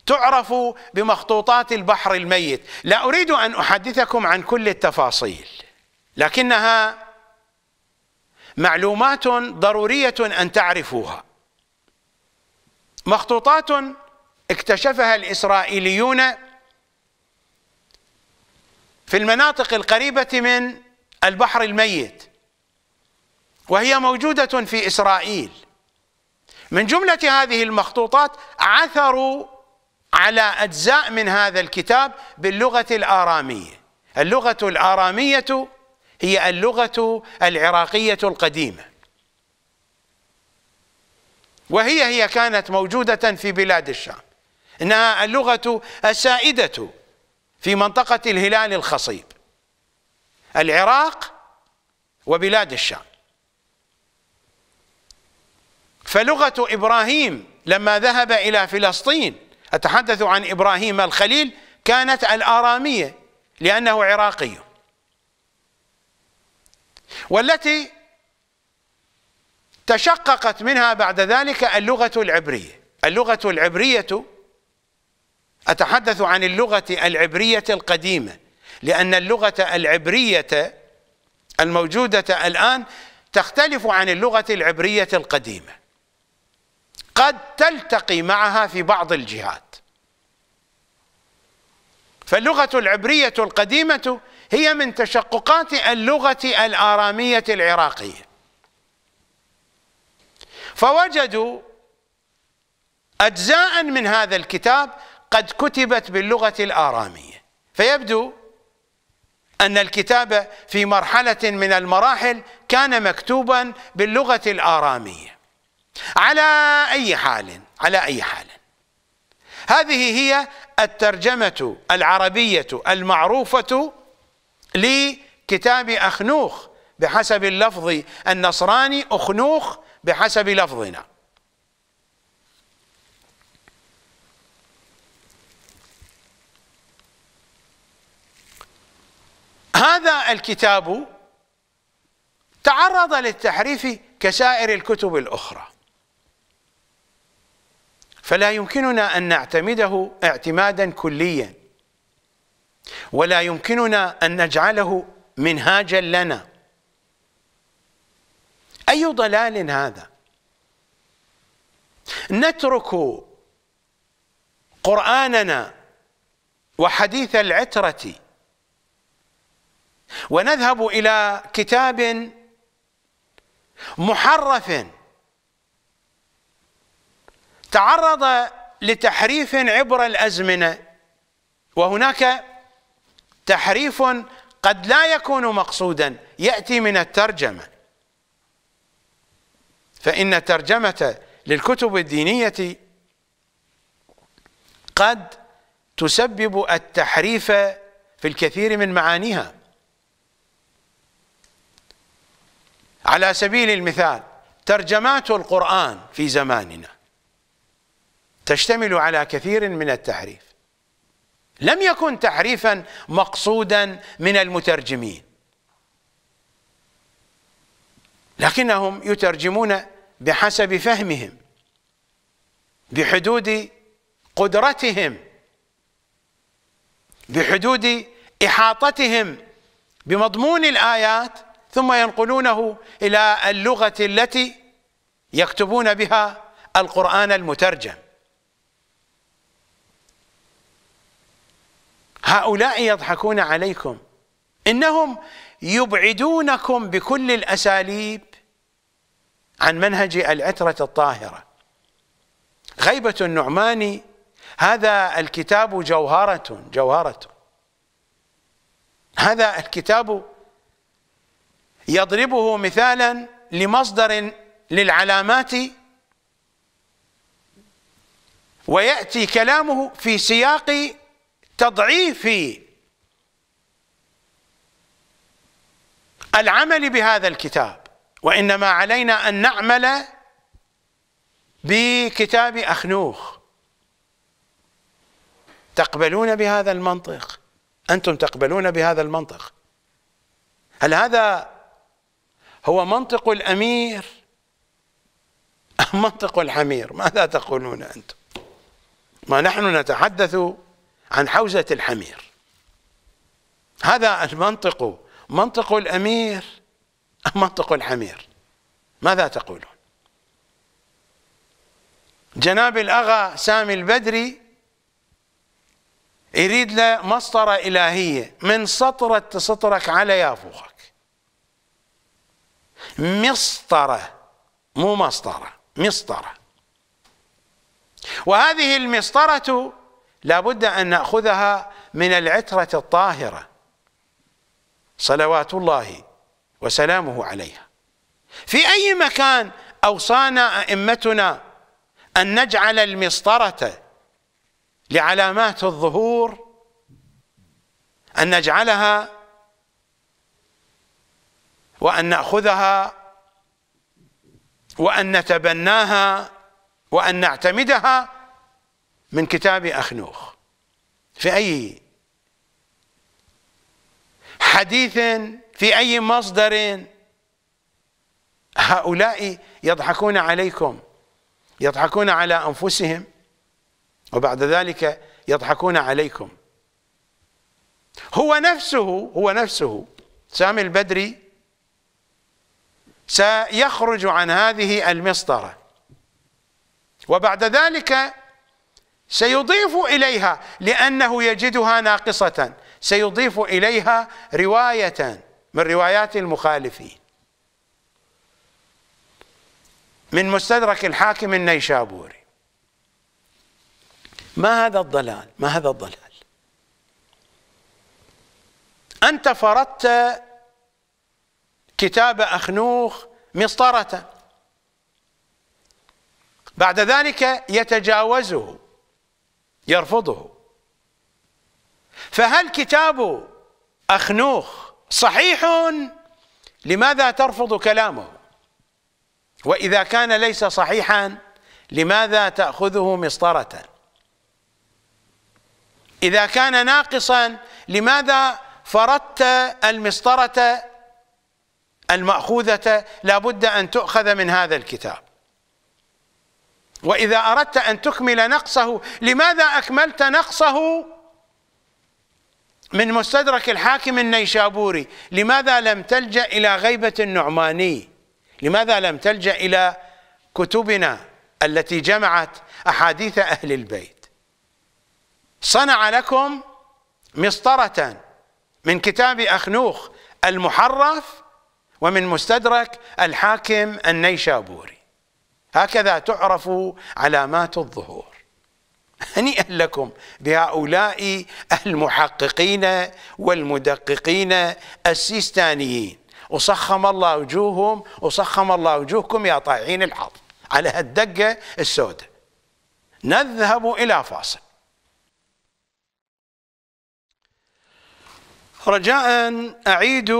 Speaker 1: تعرف بمخطوطات البحر الميت لا أريد أن أحدثكم عن كل التفاصيل لكنها معلومات ضرورية أن تعرفوها مخطوطات اكتشفها الإسرائيليون في المناطق القريبة من البحر الميت وهي موجودة في إسرائيل من جملة هذه المخطوطات عثروا على أجزاء من هذا الكتاب باللغة الآرامية اللغة الآرامية هي اللغة العراقية القديمة وهي هي كانت موجودة في بلاد الشام إنها اللغة السائدة في منطقة الهلال الخصيب العراق وبلاد الشام فلغة إبراهيم لما ذهب إلى فلسطين أتحدث عن إبراهيم الخليل كانت الآرامية لأنه عراقي والتي تشققت منها بعد ذلك اللغة العبرية اللغة العبرية أتحدث عن اللغة العبرية القديمة لأن اللغة العبرية الموجودة الآن تختلف عن اللغة العبرية القديمة قد تلتقي معها في بعض الجهات فاللغة العبرية القديمة هي من تشققات اللغة الآرامية العراقية فوجدوا أجزاء من هذا الكتاب قد كتبت باللغة الآرامية فيبدو أن الكتابة في مرحلة من المراحل كان مكتوبا باللغة الآرامية على أي حال على أي حال هذه هي الترجمة العربية المعروفة لكتاب أخنوخ بحسب اللفظ النصراني أخنوخ بحسب لفظنا هذا الكتاب تعرض للتحريف كسائر الكتب الأخرى فلا يمكننا أن نعتمده اعتمادا كليا ولا يمكننا أن نجعله منهاجا لنا أي ضلال هذا نترك قرآننا وحديث العترة ونذهب إلى كتاب محرف تعرض لتحريف عبر الازمنه وهناك تحريف قد لا يكون مقصودا ياتي من الترجمه فان ترجمه للكتب الدينيه قد تسبب التحريف في الكثير من معانيها على سبيل المثال ترجمات القران في زماننا تشتمل على كثير من التحريف لم يكن تحريفا مقصودا من المترجمين لكنهم يترجمون بحسب فهمهم بحدود قدرتهم بحدود احاطتهم بمضمون الايات ثم ينقلونه الى اللغه التي يكتبون بها القران المترجم هؤلاء يضحكون عليكم إنهم يبعدونكم بكل الأساليب عن منهج العترة الطاهرة غيبة النعماني هذا الكتاب جوهرة جوهرة هذا الكتاب يضربه مثالا لمصدر للعلامات ويأتي كلامه في سياق تضعيف العمل بهذا الكتاب وإنما علينا أن نعمل بكتاب أخنوخ تقبلون بهذا المنطق أنتم تقبلون بهذا المنطق هل هذا هو منطق الأمير أم منطق الحمير ماذا تقولون أنتم ما نحن نتحدث عن حوزة الحمير هذا المنطق منطق الأمير أم [LAUGHS] منطق الحمير ماذا تقولون جناب الأغا سامي البدري يريد له مسطرة إلهية من سطرة تسطرك على يافوخك مسطرة مو مسطرة مسطرة وهذه المسطرة لابد أن نأخذها من العترة الطاهرة صلوات الله وسلامه عليها في أي مكان أوصانا أئمتنا أن نجعل المسطرة لعلامات الظهور أن نجعلها وأن نأخذها وأن نتبناها وأن نعتمدها من كتاب أخنوخ في أي حديث في أي مصدر هؤلاء يضحكون عليكم يضحكون على أنفسهم وبعد ذلك يضحكون عليكم هو نفسه هو نفسه سامي البدري سيخرج عن هذه المسطرة وبعد ذلك سيضيف إليها لأنه يجدها ناقصة سيضيف إليها رواية من روايات المخالفين من مستدرك الحاكم النيشابوري ما هذا الضلال ما هذا الضلال أنت فرضت كتاب أخنوخ مسطرة بعد ذلك يتجاوزه يرفضه فهل كتاب أخنوخ صحيح لماذا ترفض كلامه وإذا كان ليس صحيحا لماذا تأخذه مسطرة إذا كان ناقصا لماذا فرضت المسطرة المأخوذة لابد أن تؤخذ من هذا الكتاب واذا اردت ان تكمل نقصه لماذا اكملت نقصه من مستدرك الحاكم النيشابوري لماذا لم تلجا الى غيبه النعماني لماذا لم تلجا الى كتبنا التي جمعت احاديث اهل البيت صنع لكم مسطره من كتاب اخنوخ المحرف ومن مستدرك الحاكم النيشابوري هكذا تعرف علامات الظهور [LAUGHS] هنيئا لكم بهؤلاء المحققين والمدققين السيستانيين وصخم الله وجوههم وصخم الله وجوهكم يا طائعين الحظ على هالدقة السوداء نذهب إلى فاصل رجاء أعيد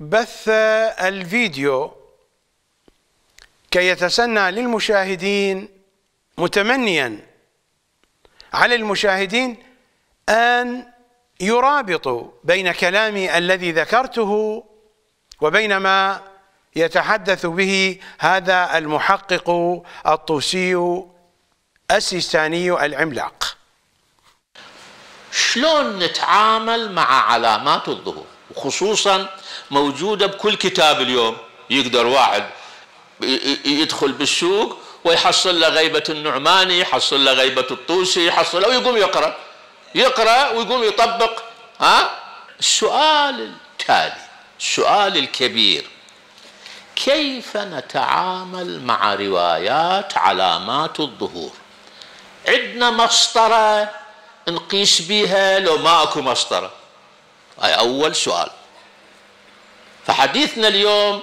Speaker 1: بث الفيديو كي يتسنى للمشاهدين متمنيا على المشاهدين أن يرابطوا بين كلامي الذي ذكرته وبين ما يتحدث به هذا المحقق الطوسي السيستاني العملاق
Speaker 2: شلون نتعامل مع علامات الظهور وخصوصا موجودة بكل كتاب اليوم يقدر واحد يدخل بالسوق ويحصل له غيبة النعماني يحصل له غيبة الطوسي يحصل ويقوم يقرأ يقرأ ويقوم يطبق ها السؤال التالي السؤال الكبير كيف نتعامل مع روايات علامات الظهور عندنا مسطرة نقيس بها لو ما أكو مسطرة هاي أول سؤال فحديثنا اليوم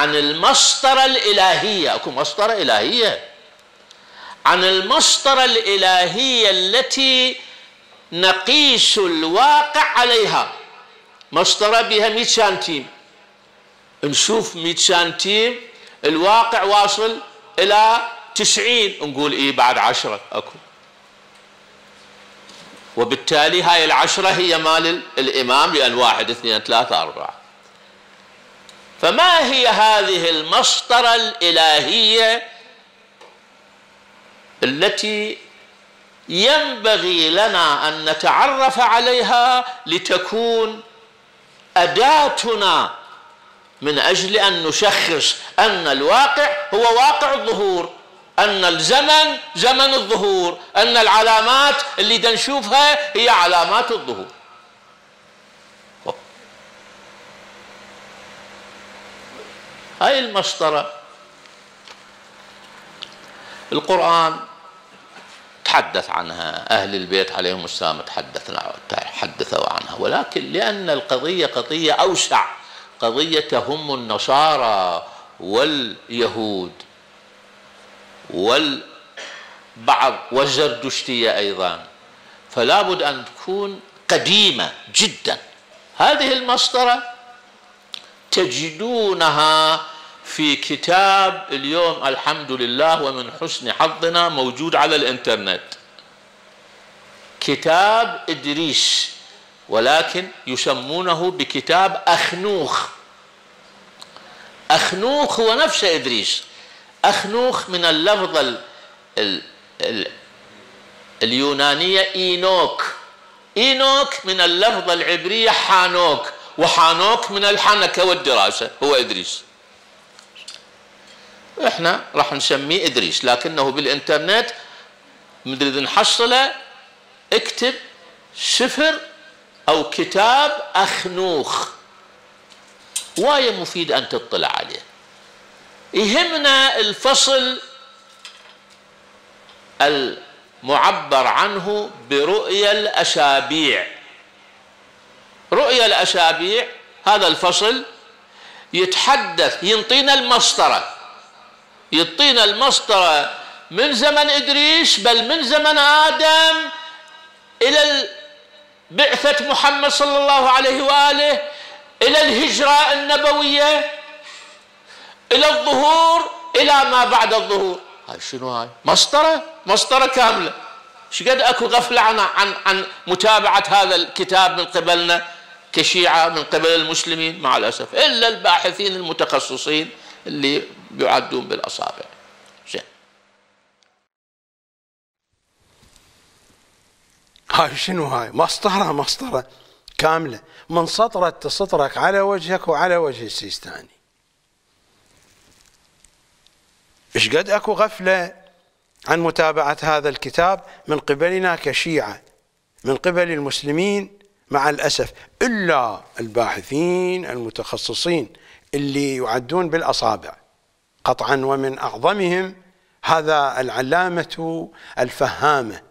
Speaker 2: عن المسطرة الإلهية أكو مسطرة إلهية عن المسطرة الإلهية التي نقيس الواقع عليها مسطرة بها 100 سنتيم نشوف 100 سنتيم الواقع واصل إلى 90 نقول إيه بعد عشرة أكو وبالتالي هاي العشرة هي مال الإمام لأن واحد اثنين ثلاثة أربعة فما هي هذه المسطرة الإلهية التي ينبغي لنا أن نتعرف عليها لتكون أداتنا من أجل أن نشخص أن الواقع هو واقع الظهور أن الزمن زمن الظهور أن العلامات اللي دنشوفها هي علامات الظهور هاي المسطرة القرآن تحدث عنها أهل البيت عليهم السلام تحدثنا تحدثوا عنها ولكن لأن القضية قضية أوسع قضية تهم النصارى واليهود والبعض والزردشتية أيضا فلا بد أن تكون قديمة جدا هذه المسطرة تجدونها في كتاب اليوم الحمد لله ومن حسن حظنا موجود على الانترنت كتاب إدريس ولكن يسمونه بكتاب أخنوخ أخنوخ هو نفس إدريس أخنوخ من اللفظ الـ الـ الـ اليونانية إينوك إينوك من اللفظ العبرية حانوك وحانوك من الحنكة والدراسة هو إدريس احنا راح نسميه إدريس لكنه بالإنترنت نريد نحصله اكتب سفر أو كتاب أخنوخ واية مفيد أن تطلع عليه يهمنا الفصل المعبر عنه برؤيا الأسابيع رؤيا الأسابيع هذا الفصل يتحدث ينطينا المسطرة يعطينا المسطرة من زمن إدريس بل من زمن آدم إلى بعثة محمد صلى الله عليه وآله إلى الهجرة النبوية إلى الظهور إلى ما بعد الظهور هاي شنو هاي مسطرة مسطرة كاملة شقد أكو غفلة عن, عن, عن متابعة هذا الكتاب من قبلنا كشيعة من قبل المسلمين مع الأسف إلا الباحثين المتخصصين اللي يعدون بالأصابع زين
Speaker 1: هاي شنو هاي مسطرة مسطرة كاملة من سطرة تسطرك على وجهك وعلى وجه السيستاني ايش قد اكو غفله عن متابعه هذا الكتاب من قبلنا كشيعه من قبل المسلمين مع الأسف إلا الباحثين المتخصصين اللي يعدون بالأصابع قطعا ومن أعظمهم هذا العلامة الفهامة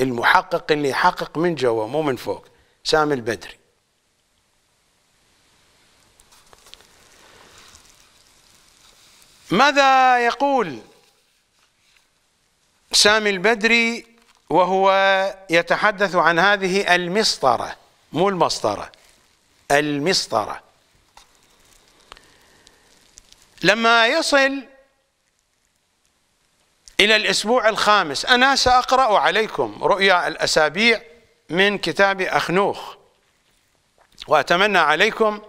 Speaker 1: المحقق اللي يحقق من جوا مو من فوق سامي البدري ماذا يقول سامي البدري وهو يتحدث عن هذه المسطرة مو المسطرة المسطرة لما يصل إلى الأسبوع الخامس أنا سأقرأ عليكم رؤيا الأسابيع من كتاب أخنوخ وأتمنى عليكم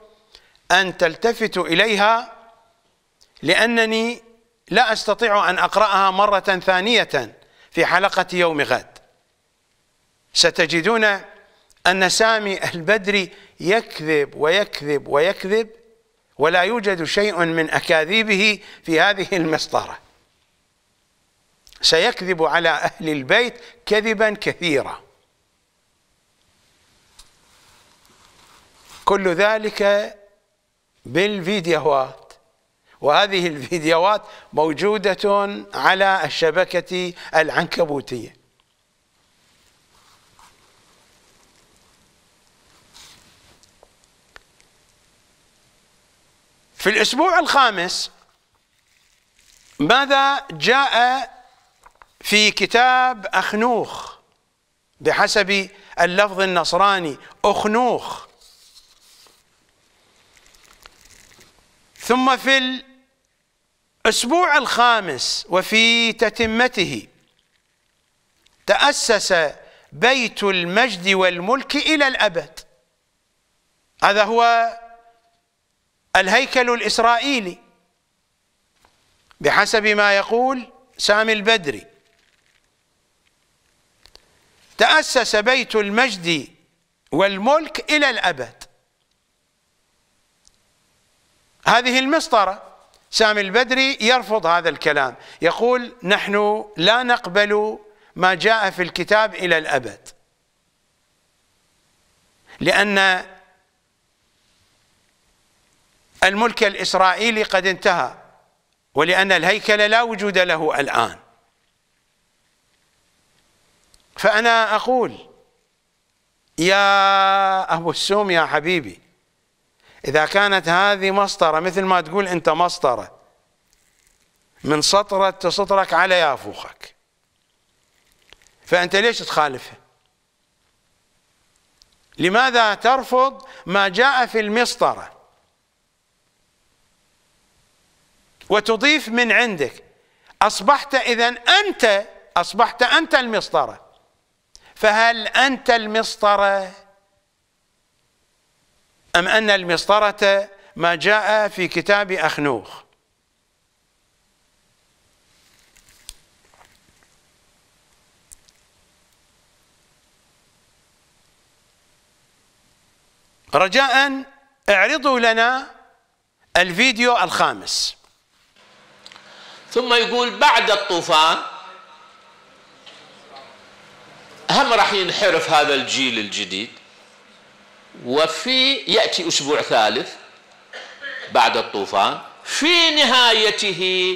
Speaker 1: أن تلتفتوا إليها لأنني لا أستطيع أن أقرأها مرة ثانية في حلقة يوم غد ستجدون أن سامي البدري يكذب ويكذب ويكذب ولا يوجد شيء من أكاذيبه في هذه المسطرة سيكذب على أهل البيت كذبا كثيرا كل ذلك بالفيديوهات وهذه الفيديوهات موجودة على الشبكة العنكبوتية في الأسبوع الخامس ماذا جاء في كتاب أخنوخ بحسب اللفظ النصراني أخنوخ ثم في أسبوع الخامس وفي تتمته تأسس بيت المجد والملك إلى الأبد هذا هو الهيكل الإسرائيلي بحسب ما يقول سامي البدري تأسس بيت المجد والملك إلى الأبد هذه المسطره سامي البدري يرفض هذا الكلام يقول نحن لا نقبل ما جاء في الكتاب إلى الأبد لأن الملك الإسرائيلي قد انتهى ولأن الهيكل لا وجود له الآن فأنا أقول يا أبو السوم يا حبيبي إذا كانت هذه مسطرة مثل ما تقول أنت مسطرة من سطرة تسطرك على يافوخك فأنت ليش تخالفها لماذا ترفض ما جاء في المسطرة وتضيف من عندك أصبحت إذا أنت أصبحت أنت المسطرة فهل أنت المسطرة أم أن المسطرة ما جاء في كتاب أخنوخ رجاء اعرضوا لنا الفيديو
Speaker 2: الخامس ثم يقول بعد الطوفان هم راح ينحرف هذا الجيل الجديد وفي يأتي أسبوع ثالث بعد الطوفان في نهايته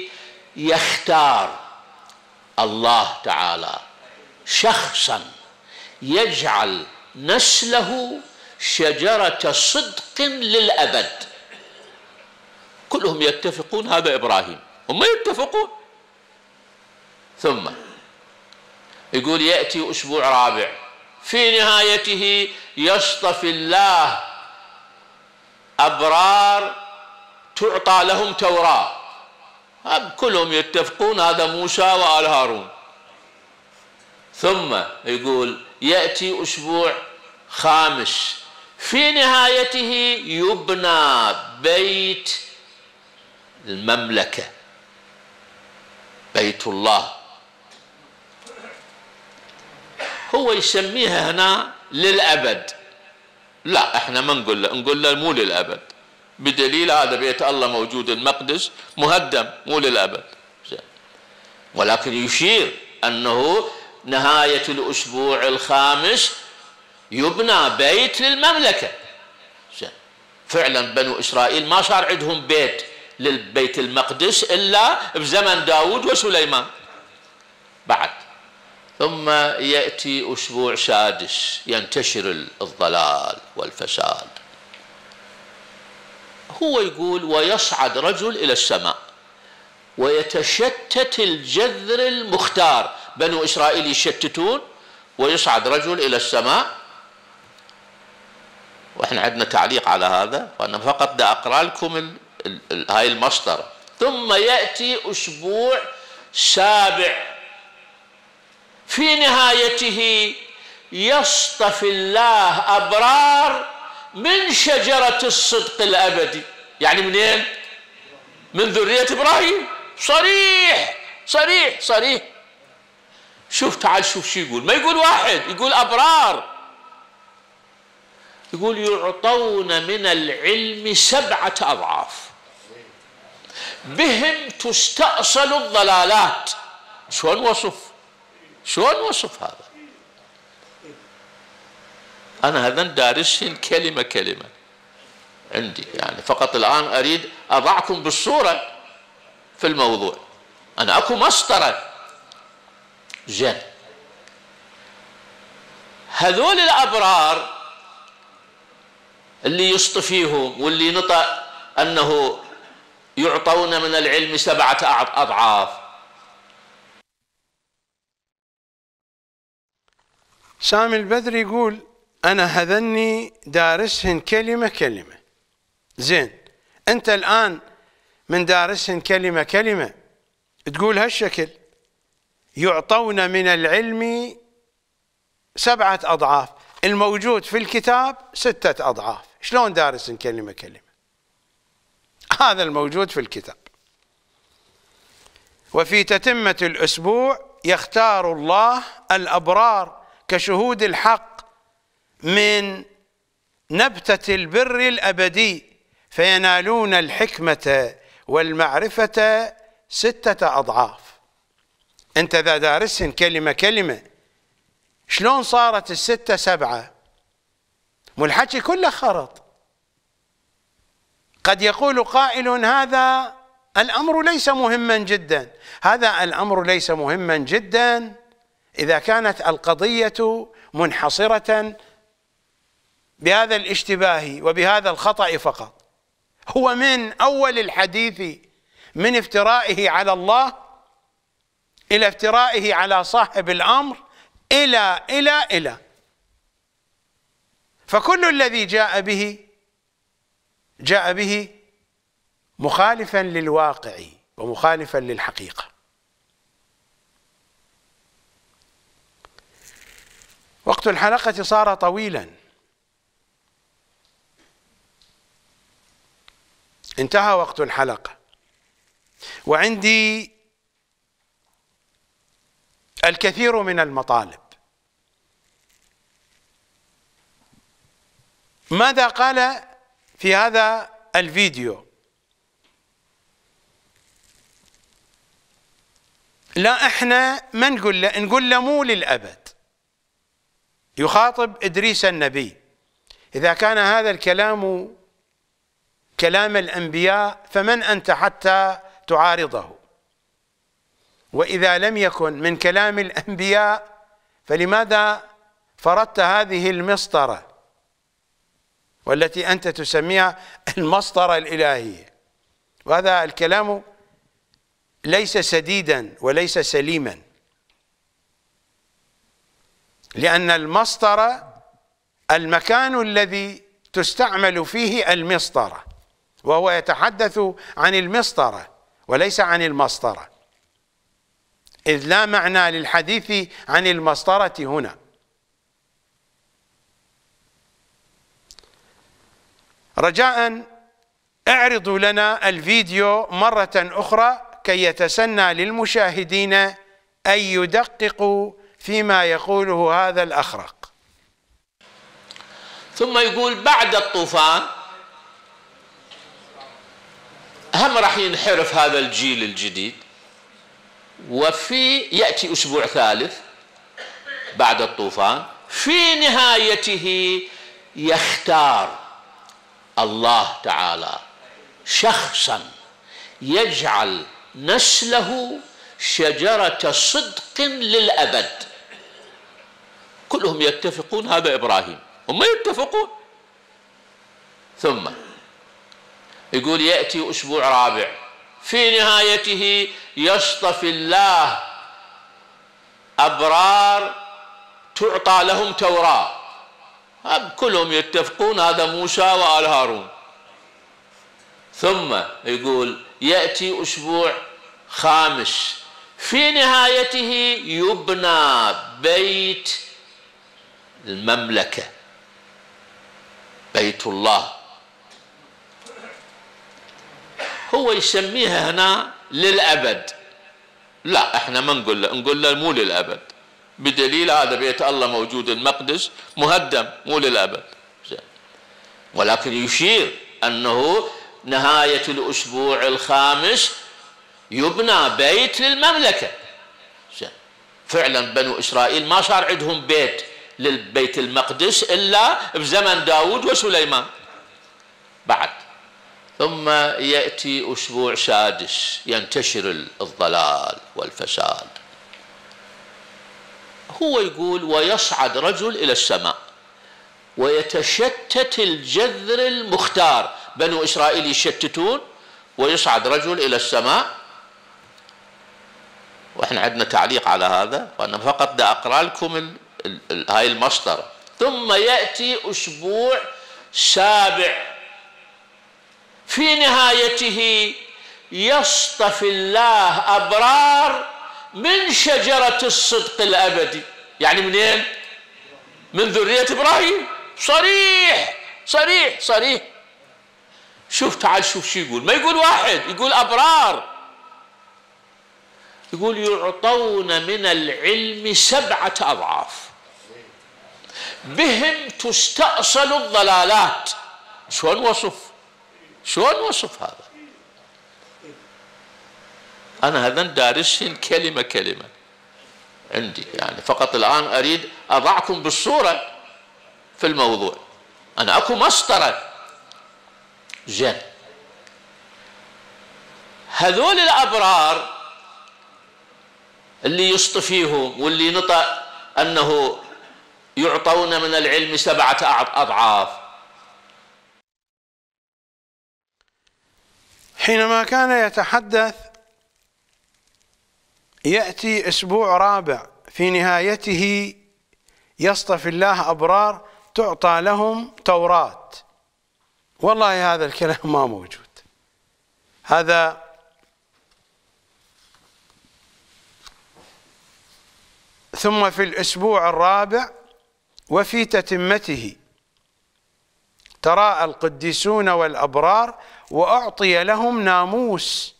Speaker 2: يختار الله تعالى شخصا يجعل نسله شجرة صدق للأبد كلهم يتفقون هذا إبراهيم هم يتفقون ثم يقول يأتي أسبوع رابع في نهايته يصطفي الله أبرار تعطى لهم توراة كلهم يتفقون هذا موسى وآل هارون ثم يقول يأتي أسبوع خامس في نهايته يبنى بيت المملكة بيت الله هو يسميها هنا للأبد لا احنا ما نقول له نقول له مو للأبد بدليل هذا بيت الله موجود المقدس مهدم مو للأبد ولكن يشير أنه نهاية الأسبوع الخامس يبنى بيت للمملكة فعلا بنو إسرائيل ما صار عندهم بيت للبيت المقدس إلا بزمن داود وسليمان بعد ثم يأتي أسبوع سادس ينتشر الضلال والفساد هو يقول ويصعد رجل إلى السماء ويتشتت الجذر المختار بنو إسرائيل يشتتون ويصعد رجل إلى السماء وإحنا عندنا تعليق على هذا وأنا فقط دا أقرأ لكم هاي المصدر ثم يأتي أسبوع سابع في نهايته يصطفي الله أبرار من شجرة الصدق الأبدي يعني منين؟ من ذرية إبراهيم صريح صريح صريح شوف تعال شوف شو يقول ما يقول واحد يقول أبرار يقول يعطون من العلم سبعة أضعاف بهم تستأصل الضلالات شلون وصف شلون وصف هذا أنا هذا دارسهن كلمة كلمة عندي يعني فقط الآن أريد أضعكم بالصورة في الموضوع أنا أكو مسطرة زين هذول الأبرار اللي يصطفيهم واللي نطق أنه يعطون من العلم سبعة أضعاف
Speaker 1: سامي البدري يقول أنا هذني دارسهن كلمة كلمة زين أنت الآن من دارسهن كلمة كلمة تقول هالشكل يعطون من العلم سبعة أضعاف الموجود في الكتاب ستة أضعاف شلون دارس كلمة كلمة هذا الموجود في الكتاب وفي تتمة الأسبوع يختار الله الأبرار كشهود الحق من نبتة البر الأبدي فينالون الحكمة والمعرفة ستة أضعاف أنت ذا دارسهن كلمة كلمة شلون صارت الستة سبعة والحكي كله خرط قد يقول قائل هذا الأمر ليس مهما جدا هذا الأمر ليس مهما جدا إذا كانت القضية منحصرة بهذا الاشتباه وبهذا الخطأ فقط هو من أول الحديث من افترائه على الله إلى افترائه على صاحب الأمر إلى إلى إلى فكل الذي جاء به جاء به مخالفا للواقع ومخالفا للحقيقه وقت الحلقة صار طويلا انتهى وقت الحلقة وعندي الكثير من المطالب ماذا قال في هذا الفيديو لا احنا ما نقول له نقول له مو للابد يخاطب إدريس النبي إذا كان هذا الكلام كلام الأنبياء فمن أنت حتى تعارضه وإذا لم يكن من كلام الأنبياء فلماذا فرضت هذه المسطرة والتي أنت تسميها المسطرة الإلهية وهذا الكلام ليس سديدا وليس سليما لأن المسطرة المكان الذي تستعمل فيه المسطرة وهو يتحدث عن المسطرة وليس عن المسطرة إذ لا معنى للحديث عن المسطرة هنا رجاء اعرضوا لنا الفيديو مرة أخرى كي يتسنى للمشاهدين أن يدققوا فيما يقوله هذا الأخرق ثم يقول
Speaker 2: بعد الطوفان هم راح ينحرف هذا الجيل الجديد وفي يأتي أسبوع ثالث بعد الطوفان في نهايته يختار الله تعالى شخصا يجعل نسله شجرة صدق للأبد كلهم يتفقون هذا إبراهيم هم يتفقون ثم يقول يأتي أسبوع رابع في نهايته يصطفي الله أبرار تعطى لهم توراة كلهم يتفقون هذا موسى وآل هارون ثم يقول يأتي أسبوع خامس في نهايته يبنى بيت المملكة بيت الله هو يسميها هنا للأبد لا احنا ما نقول له نقول له مو للأبد بدليل هذا بيت الله موجود المقدس مهدم مو للأبد ولكن يشير أنه نهاية الأسبوع الخامس يبنى بيت للمملكة فعلا بنو إسرائيل ما صار عندهم بيت للبيت المقدس إلا بزمن داود وسليمان بعد ثم يأتي أسبوع سادس ينتشر الضلال والفساد هو يقول ويصعد رجل إلى السماء ويتشتت الجذر المختار بنو إسرائيل يشتتون ويصعد رجل إلى السماء وإحنا عندنا تعليق على هذا وأنا فقط دا أقرأ لكم هاي المسطرة ثم يأتي أسبوع سابع في نهايته يصطفي الله أبرار من شجرة الصدق الأبدي يعني منين؟ من ذرية إبراهيم صريح صريح صريح شوف تعال شوف شو يقول ما يقول واحد يقول أبرار يقول يعطون من العلم سبعة أضعاف بهم تستأصل الضلالات شلون وصف شلون وصف هذا أنا هذا دارسهم كلمة كلمة عندي يعني فقط الآن أريد أضعكم بالصورة في الموضوع أنا أكو مسطرة زين هذول الأبرار اللي يصطفيهم واللي نطق أنه يعطون من العلم سبعة أضعاف
Speaker 1: حينما كان يتحدث يأتي أسبوع رابع في نهايته يصطفي الله أبرار تعطى لهم توراة والله هذا الكلام ما موجود هذا ثم في الأسبوع الرابع وفي تتمته تراءى القديسون والأبرار وأعطي لهم ناموس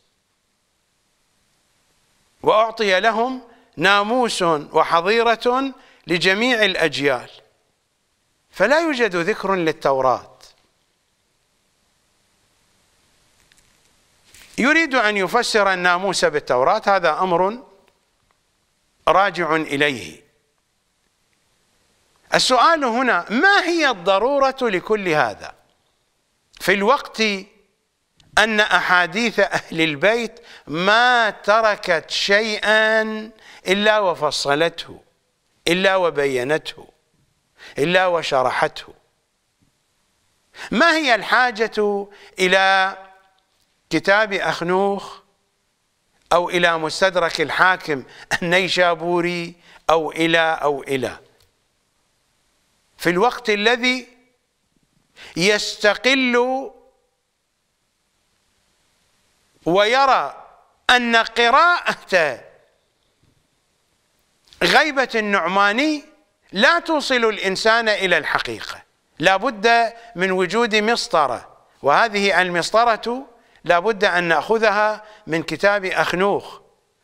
Speaker 1: وأعطي لهم ناموس وحظيرة لجميع الأجيال فلا يوجد ذكر للتوراة يريد أن يفسر الناموس بالتوراة هذا أمر راجع إليه السؤال هنا ما هي الضرورة لكل هذا في الوقت أن أحاديث أهل البيت ما تركت شيئا إلا وفصلته إلا وبينته إلا وشرحته ما هي الحاجة إلى كتاب أخنوخ أو إلى مستدرك الحاكم النيشابوري أو إلى أو إلى في الوقت الذي يستقل ويرى أن قراءة غيبة النعماني لا توصل الإنسان إلى الحقيقة لا بد من وجود مسطرة وهذه المسطرة لا بد أن نأخذها من كتاب أخنوخ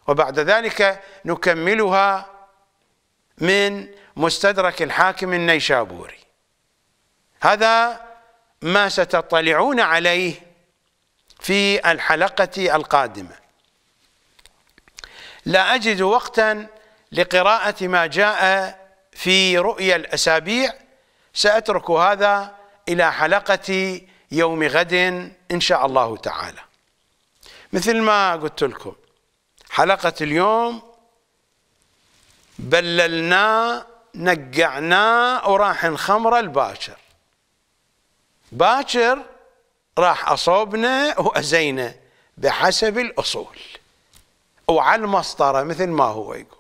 Speaker 1: وبعد ذلك نكملها من مستدرك الحاكم النيشابوري هذا ما ستطلعون عليه في الحلقة القادمة لا أجد وقتا لقراءة ما جاء في رؤيا الأسابيع سأترك هذا إلى حلقة يوم غد إن شاء الله تعالى مثل ما قلت لكم حلقة اليوم بللنا نقعناه وراح نخمره الباكر باكر راح أصوبنا وأزينا بحسب الأصول وعلى المسطرة مثل ما هو يقول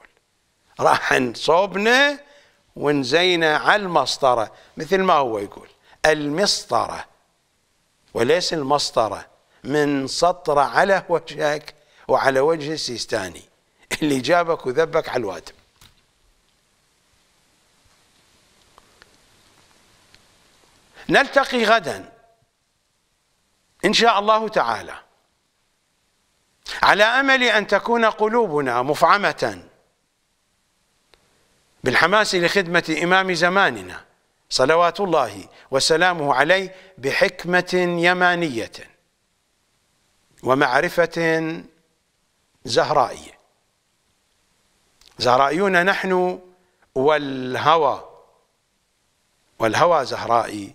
Speaker 1: راح نصوبنا ونزينا على المسطرة مثل ما هو يقول المسطرة وليس المسطرة من سطرة على وجهك وعلى وجه السيستاني اللي جابك وذبك على الواتب نلتقي غدا إن شاء الله تعالى على أمل أن تكون قلوبنا مفعمة بالحماس لخدمة إمام زماننا صلوات الله وسلامه عليه بحكمة يمانية ومعرفة زهرائية زهرائيون نحن والهوى والهوى زهرائي